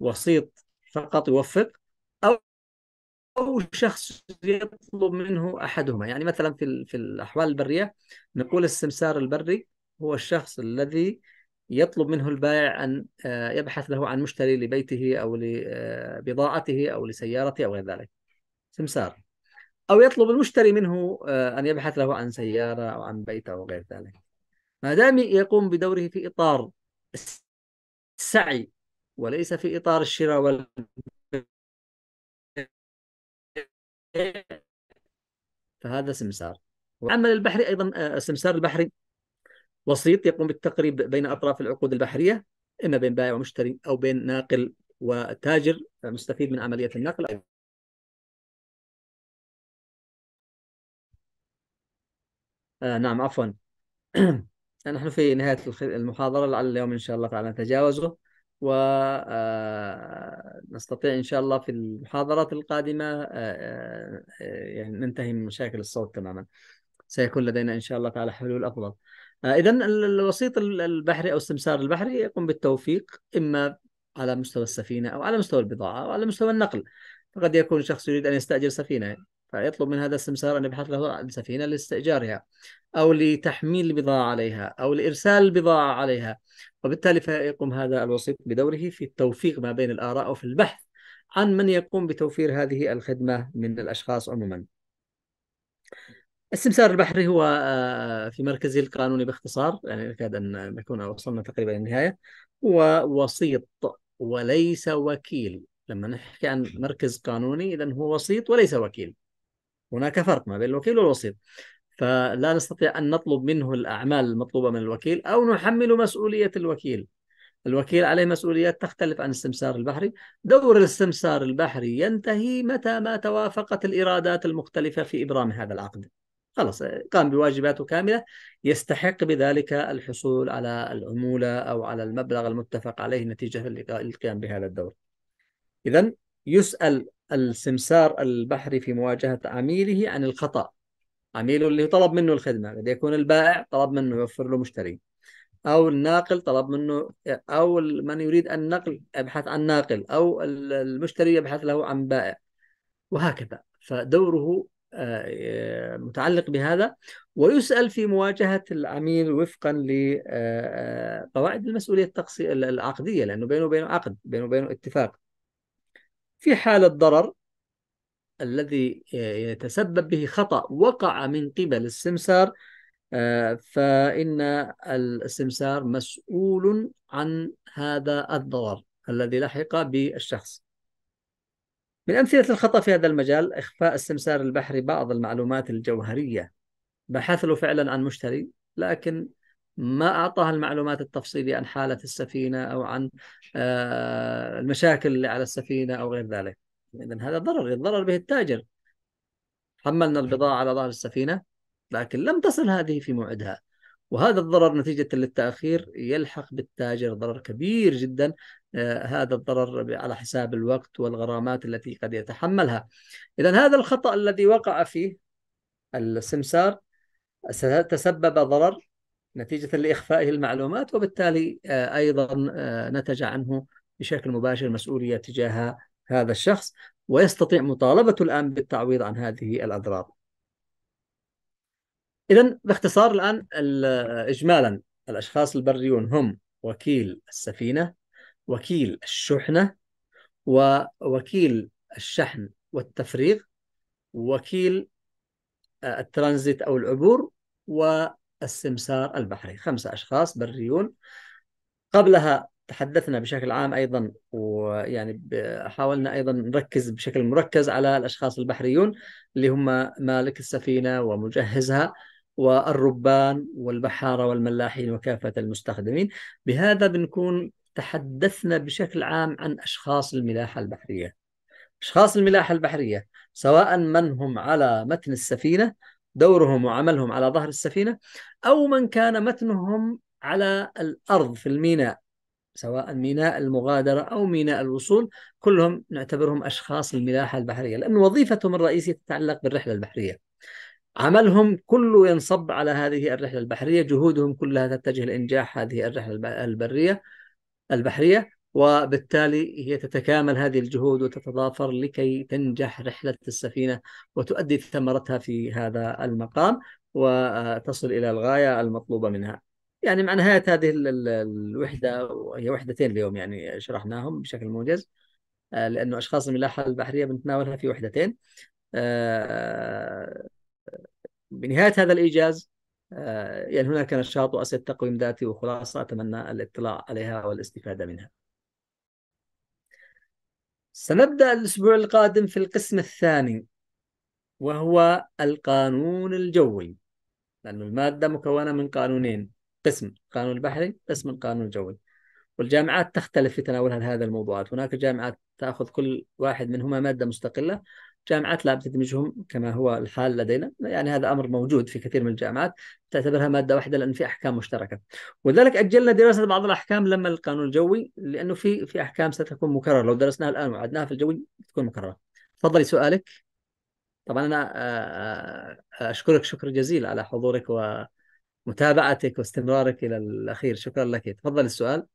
وسيط فقط يوفق او شخص يطلب منه احدهما يعني مثلا في في الاحوال البريه نقول السمسار البري هو الشخص الذي يطلب منه البائع ان آه، يبحث له عن مشتري لبيته او لبضاعته آه، او لسيارته او غير ذلك سمسار او يطلب المشتري منه آه، ان يبحث له عن سياره او عن بيت او غير ذلك ما دام يقوم بدوره في اطار السعي وليس في اطار الشراء فهذا سمسار وعمل البحري أيضا السمسار آه، البحري وسيط يقوم بالتقريب بين أطراف العقود البحرية إما بين بائع ومشتري أو بين ناقل وتاجر مستفيد من عملية النقل آه نعم عفوا نحن في نهاية المحاضرة لعل اليوم إن شاء الله تعالى نتجاوزه ونستطيع آه، إن شاء الله في المحاضرات القادمة آه، آه، يعني ننتهي من مشاكل الصوت تماما سيكون لدينا إن شاء الله تعالى حلول أفضل إذا الوسيط البحري أو السمسار البحري يقوم بالتوفيق إما على مستوى السفينة أو على مستوى البضاعة أو على مستوى النقل فقد يكون شخص يريد أن يستأجر سفينة فيطلب من هذا السمسار أن يبحث له عن سفينة لاستئجارها أو لتحميل البضاعة عليها أو لإرسال البضاعة عليها وبالتالي فيقوم هذا الوسيط بدوره في التوفيق ما بين الآراء وفي البحث عن من يقوم بتوفير هذه الخدمة من الأشخاص عموما السمسار البحري هو آه، في مركزه القانوني باختصار يعني نكاد أن نكون وصلنا تقريبا للنهاية هو وسيط وليس وكيل لما نحكي عن مركز قانوني إذا هو وسيط وليس وكيل هناك فرق ما بين الوكيل والوسيط فلا نستطيع أن نطلب منه الأعمال المطلوبة من الوكيل أو نحمل مسؤولية الوكيل الوكيل عليه مسؤوليات تختلف عن السمسار البحري دور السمسار البحري ينتهي متى ما توافقت الإرادات المختلفة في إبرام هذا العقد خلاص قام بواجباته كاملة يستحق بذلك الحصول على العمولة أو على المبلغ المتفق عليه نتيجة القيام بهذا الدور إذا يسأل السمسار البحري في مواجهة عميله عن الخطأ عميله اللي طلب منه الخدمه قد يكون البائع طلب منه يوفر له مشتري او الناقل طلب منه او من يريد النقل يبحث عن ناقل او المشتري يبحث له عن بائع وهكذا فدوره آه، متعلق بهذا ويسأل في مواجهة العميل وفقا لقواعد آه، المسؤولية التقصي العقدية لأنه بينه وبينه عقد بينه وبينه اتفاق في حال الضرر الذي آه، يتسبب به خطأ وقع من قبل السمسار آه، فإن السمسار مسؤول عن هذا الضرر الذي لحق بالشخص من أمثلة الخطأ في هذا المجال إخفاء السمسار البحري بعض المعلومات الجوهرية بحث له فعلا عن مشتري لكن ما أعطاه المعلومات التفصيلية عن حالة السفينة أو عن آه، المشاكل اللي على السفينة أو غير ذلك إذا هذا ضرر يتضرر به التاجر حملنا البضاعة على ظهر السفينة لكن لم تصل هذه في موعدها وهذا الضرر نتيجة للتأخير يلحق بالتاجر ضرر كبير جدا آه، هذا الضرر على حساب الوقت والغرامات التي قد يتحملها إذا هذا الخطأ الذي وقع فيه السمسار تسبب ضرر نتيجة لإخفائه المعلومات وبالتالي آه، أيضا آه، نتج عنه بشكل مباشر مسؤولية تجاه هذا الشخص ويستطيع مطالبة الآن بالتعويض عن هذه الأضرار إذا باختصار الآن إجمالا الأشخاص البريون هم وكيل السفينة وكيل الشحنة ووكيل الشحن والتفريغ وكيل آه، الترانزيت أو العبور والسمسار البحري خمسة أشخاص بريون قبلها تحدثنا بشكل عام ايضا ويعني حاولنا ايضا نركز بشكل مركز على الاشخاص البحريون اللي هم مالك السفينه ومجهزها والربان والبحاره والملاحين وكافه المستخدمين بهذا بنكون تحدثنا بشكل عام عن اشخاص الملاحه البحريه اشخاص الملاحه البحريه سواء من هم على متن السفينه دورهم وعملهم على ظهر السفينه او من كان متنهم على الارض في الميناء سواء ميناء المغادرة أو ميناء الوصول كلهم نعتبرهم أشخاص الملاحة البحرية لأن وظيفتهم الرئيسية تتعلق بالرحلة البحرية عملهم كله ينصب على هذه الرحلة البحرية جهودهم كلها تتجه لإنجاح هذه الرحلة البرية البحرية وبالتالي هي تتكامل هذه الجهود وتتضافر لكي تنجح رحلة السفينة وتؤدي ثمرتها في هذا المقام وتصل إلى الغاية المطلوبة منها يعني مع نهايه هذه الوحده وهي وحدتين اليوم يعني شرحناهم بشكل موجز آه، لانه اشخاص الملاحه البحريه بنتناولها في وحدتين آه، بنهايه هذا الايجاز آه، يعني هناك نشاط واسئله تقويم ذاتي وخلاصه اتمنى الاطلاع عليها والاستفاده منها. سنبدا الاسبوع القادم في القسم الثاني وهو القانون الجوي لأن المادة مكونة من قانونين قسم قانون البحري قسم القانون الجوي والجامعات تختلف في تناولها لهذا الموضوعات هناك جامعات تأخذ كل واحد منهما مادة مستقلة جامعات لا بتدمجهم كما هو الحال لدينا يعني هذا أمر موجود في كثير من الجامعات تعتبرها مادة واحدة لأن في أحكام مشتركة ولذلك أجلنا دراسة بعض الأحكام لما القانون الجوي لأنه في في أحكام ستكون مكررة لو درسناها الآن وعدناها في الجوي تكون مكررة تفضلي سؤالك طبعا أنا آه، آه، آه، أشكرك شكر جزيل على حضورك و متابعتك واستمرارك الى الاخير شكرا لك تفضل السؤال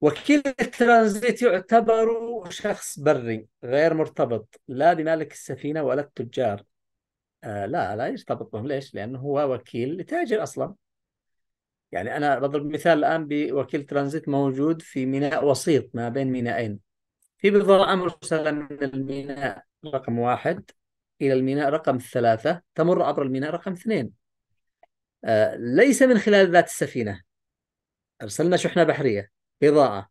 وكيل الترانزيت يعتبر شخص بري غير مرتبط لا بمالك السفينه ولا التجار آه لا لا يرتبط بهم ليش؟ لانه هو وكيل لتاجر اصلا يعني انا بضرب مثال الان بوكيل ترانزيت موجود في ميناء وسيط ما بين مينائين في بضاعه مرسله من الميناء رقم واحد الى الميناء رقم ثلاثه تمر عبر الميناء رقم اثنين آه، ليس من خلال ذات السفينة أرسلنا شحنة بحرية بضاعة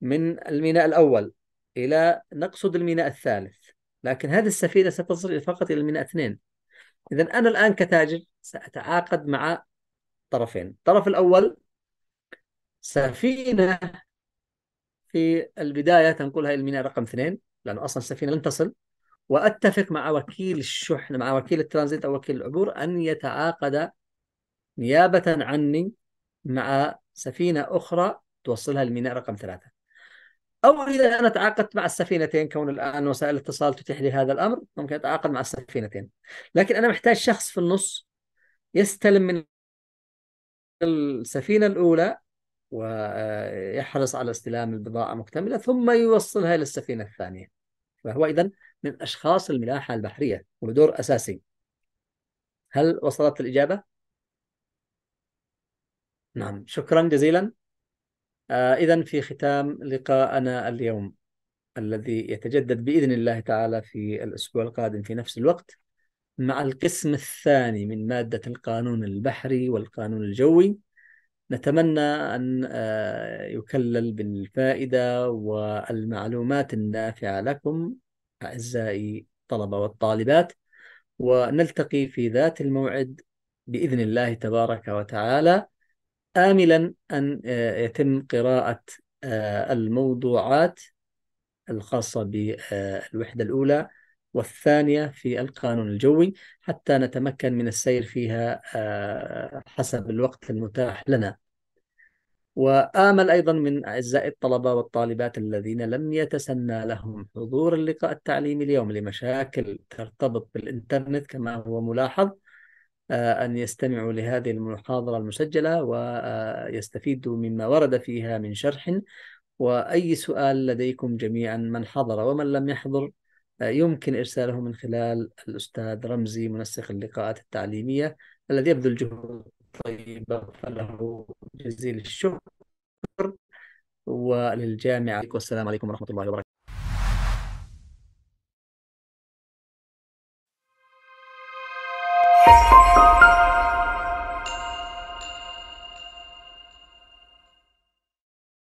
من الميناء الأول إلى نقصد الميناء الثالث لكن هذه السفينة ستصل فقط إلى الميناء اثنين إذا أنا الآن كتاجر سأتعاقد مع طرفين الطرف الأول سفينة في البداية تنقلها إلى الميناء رقم اثنين لأنه أصلا السفينة لن تصل وأتفق مع وكيل الشحن مع وكيل الترانزيت أو وكيل العبور أن يتعاقد نيابة عني مع سفينة أخرى توصلها لميناء رقم ثلاثة أو إذا أنا تعاقدت مع السفينتين كون الآن وسائل الاتصال تتيح لي هذا الأمر ممكن أتعاقد مع السفينتين لكن أنا محتاج شخص في النص يستلم من السفينة الأولى ويحرص على استلام البضاعة مكتملة ثم يوصلها إلى السفينة الثانية فهو إذا من أشخاص الملاحة البحرية وله دور أساسي هل وصلت الإجابة؟ نعم شكرا جزيلا آه إذا في ختام لقاءنا اليوم الذي يتجدد بإذن الله تعالى في الأسبوع القادم في نفس الوقت مع القسم الثاني من مادة القانون البحري والقانون الجوي نتمنى أن آه، يكلل بالفائدة والمعلومات النافعة لكم أعزائي الطلبة والطالبات ونلتقي في ذات الموعد بإذن الله تبارك وتعالى آملا أن آه، يتم قراءة آه، الموضوعات الخاصة بالوحدة الأولى والثانية في القانون الجوي حتى نتمكن من السير فيها آه، حسب الوقت المتاح لنا وآمل أيضا من أعزائي الطلبة والطالبات الذين لم يتسنى لهم حضور اللقاء التعليمي اليوم لمشاكل ترتبط بالإنترنت كما هو ملاحظ آه، أن يستمعوا لهذه المحاضرة المسجلة ويستفيدوا مما ورد فيها من شرح وأي سؤال لديكم جميعا من حضر ومن لم يحضر آه، يمكن إرساله من خلال الأستاذ رمزي منسق اللقاءات التعليمية الذي يبذل جهود طيبة فله جزيل الشكر وللجامعة والسلام عليكم ورحمة الله وبركاته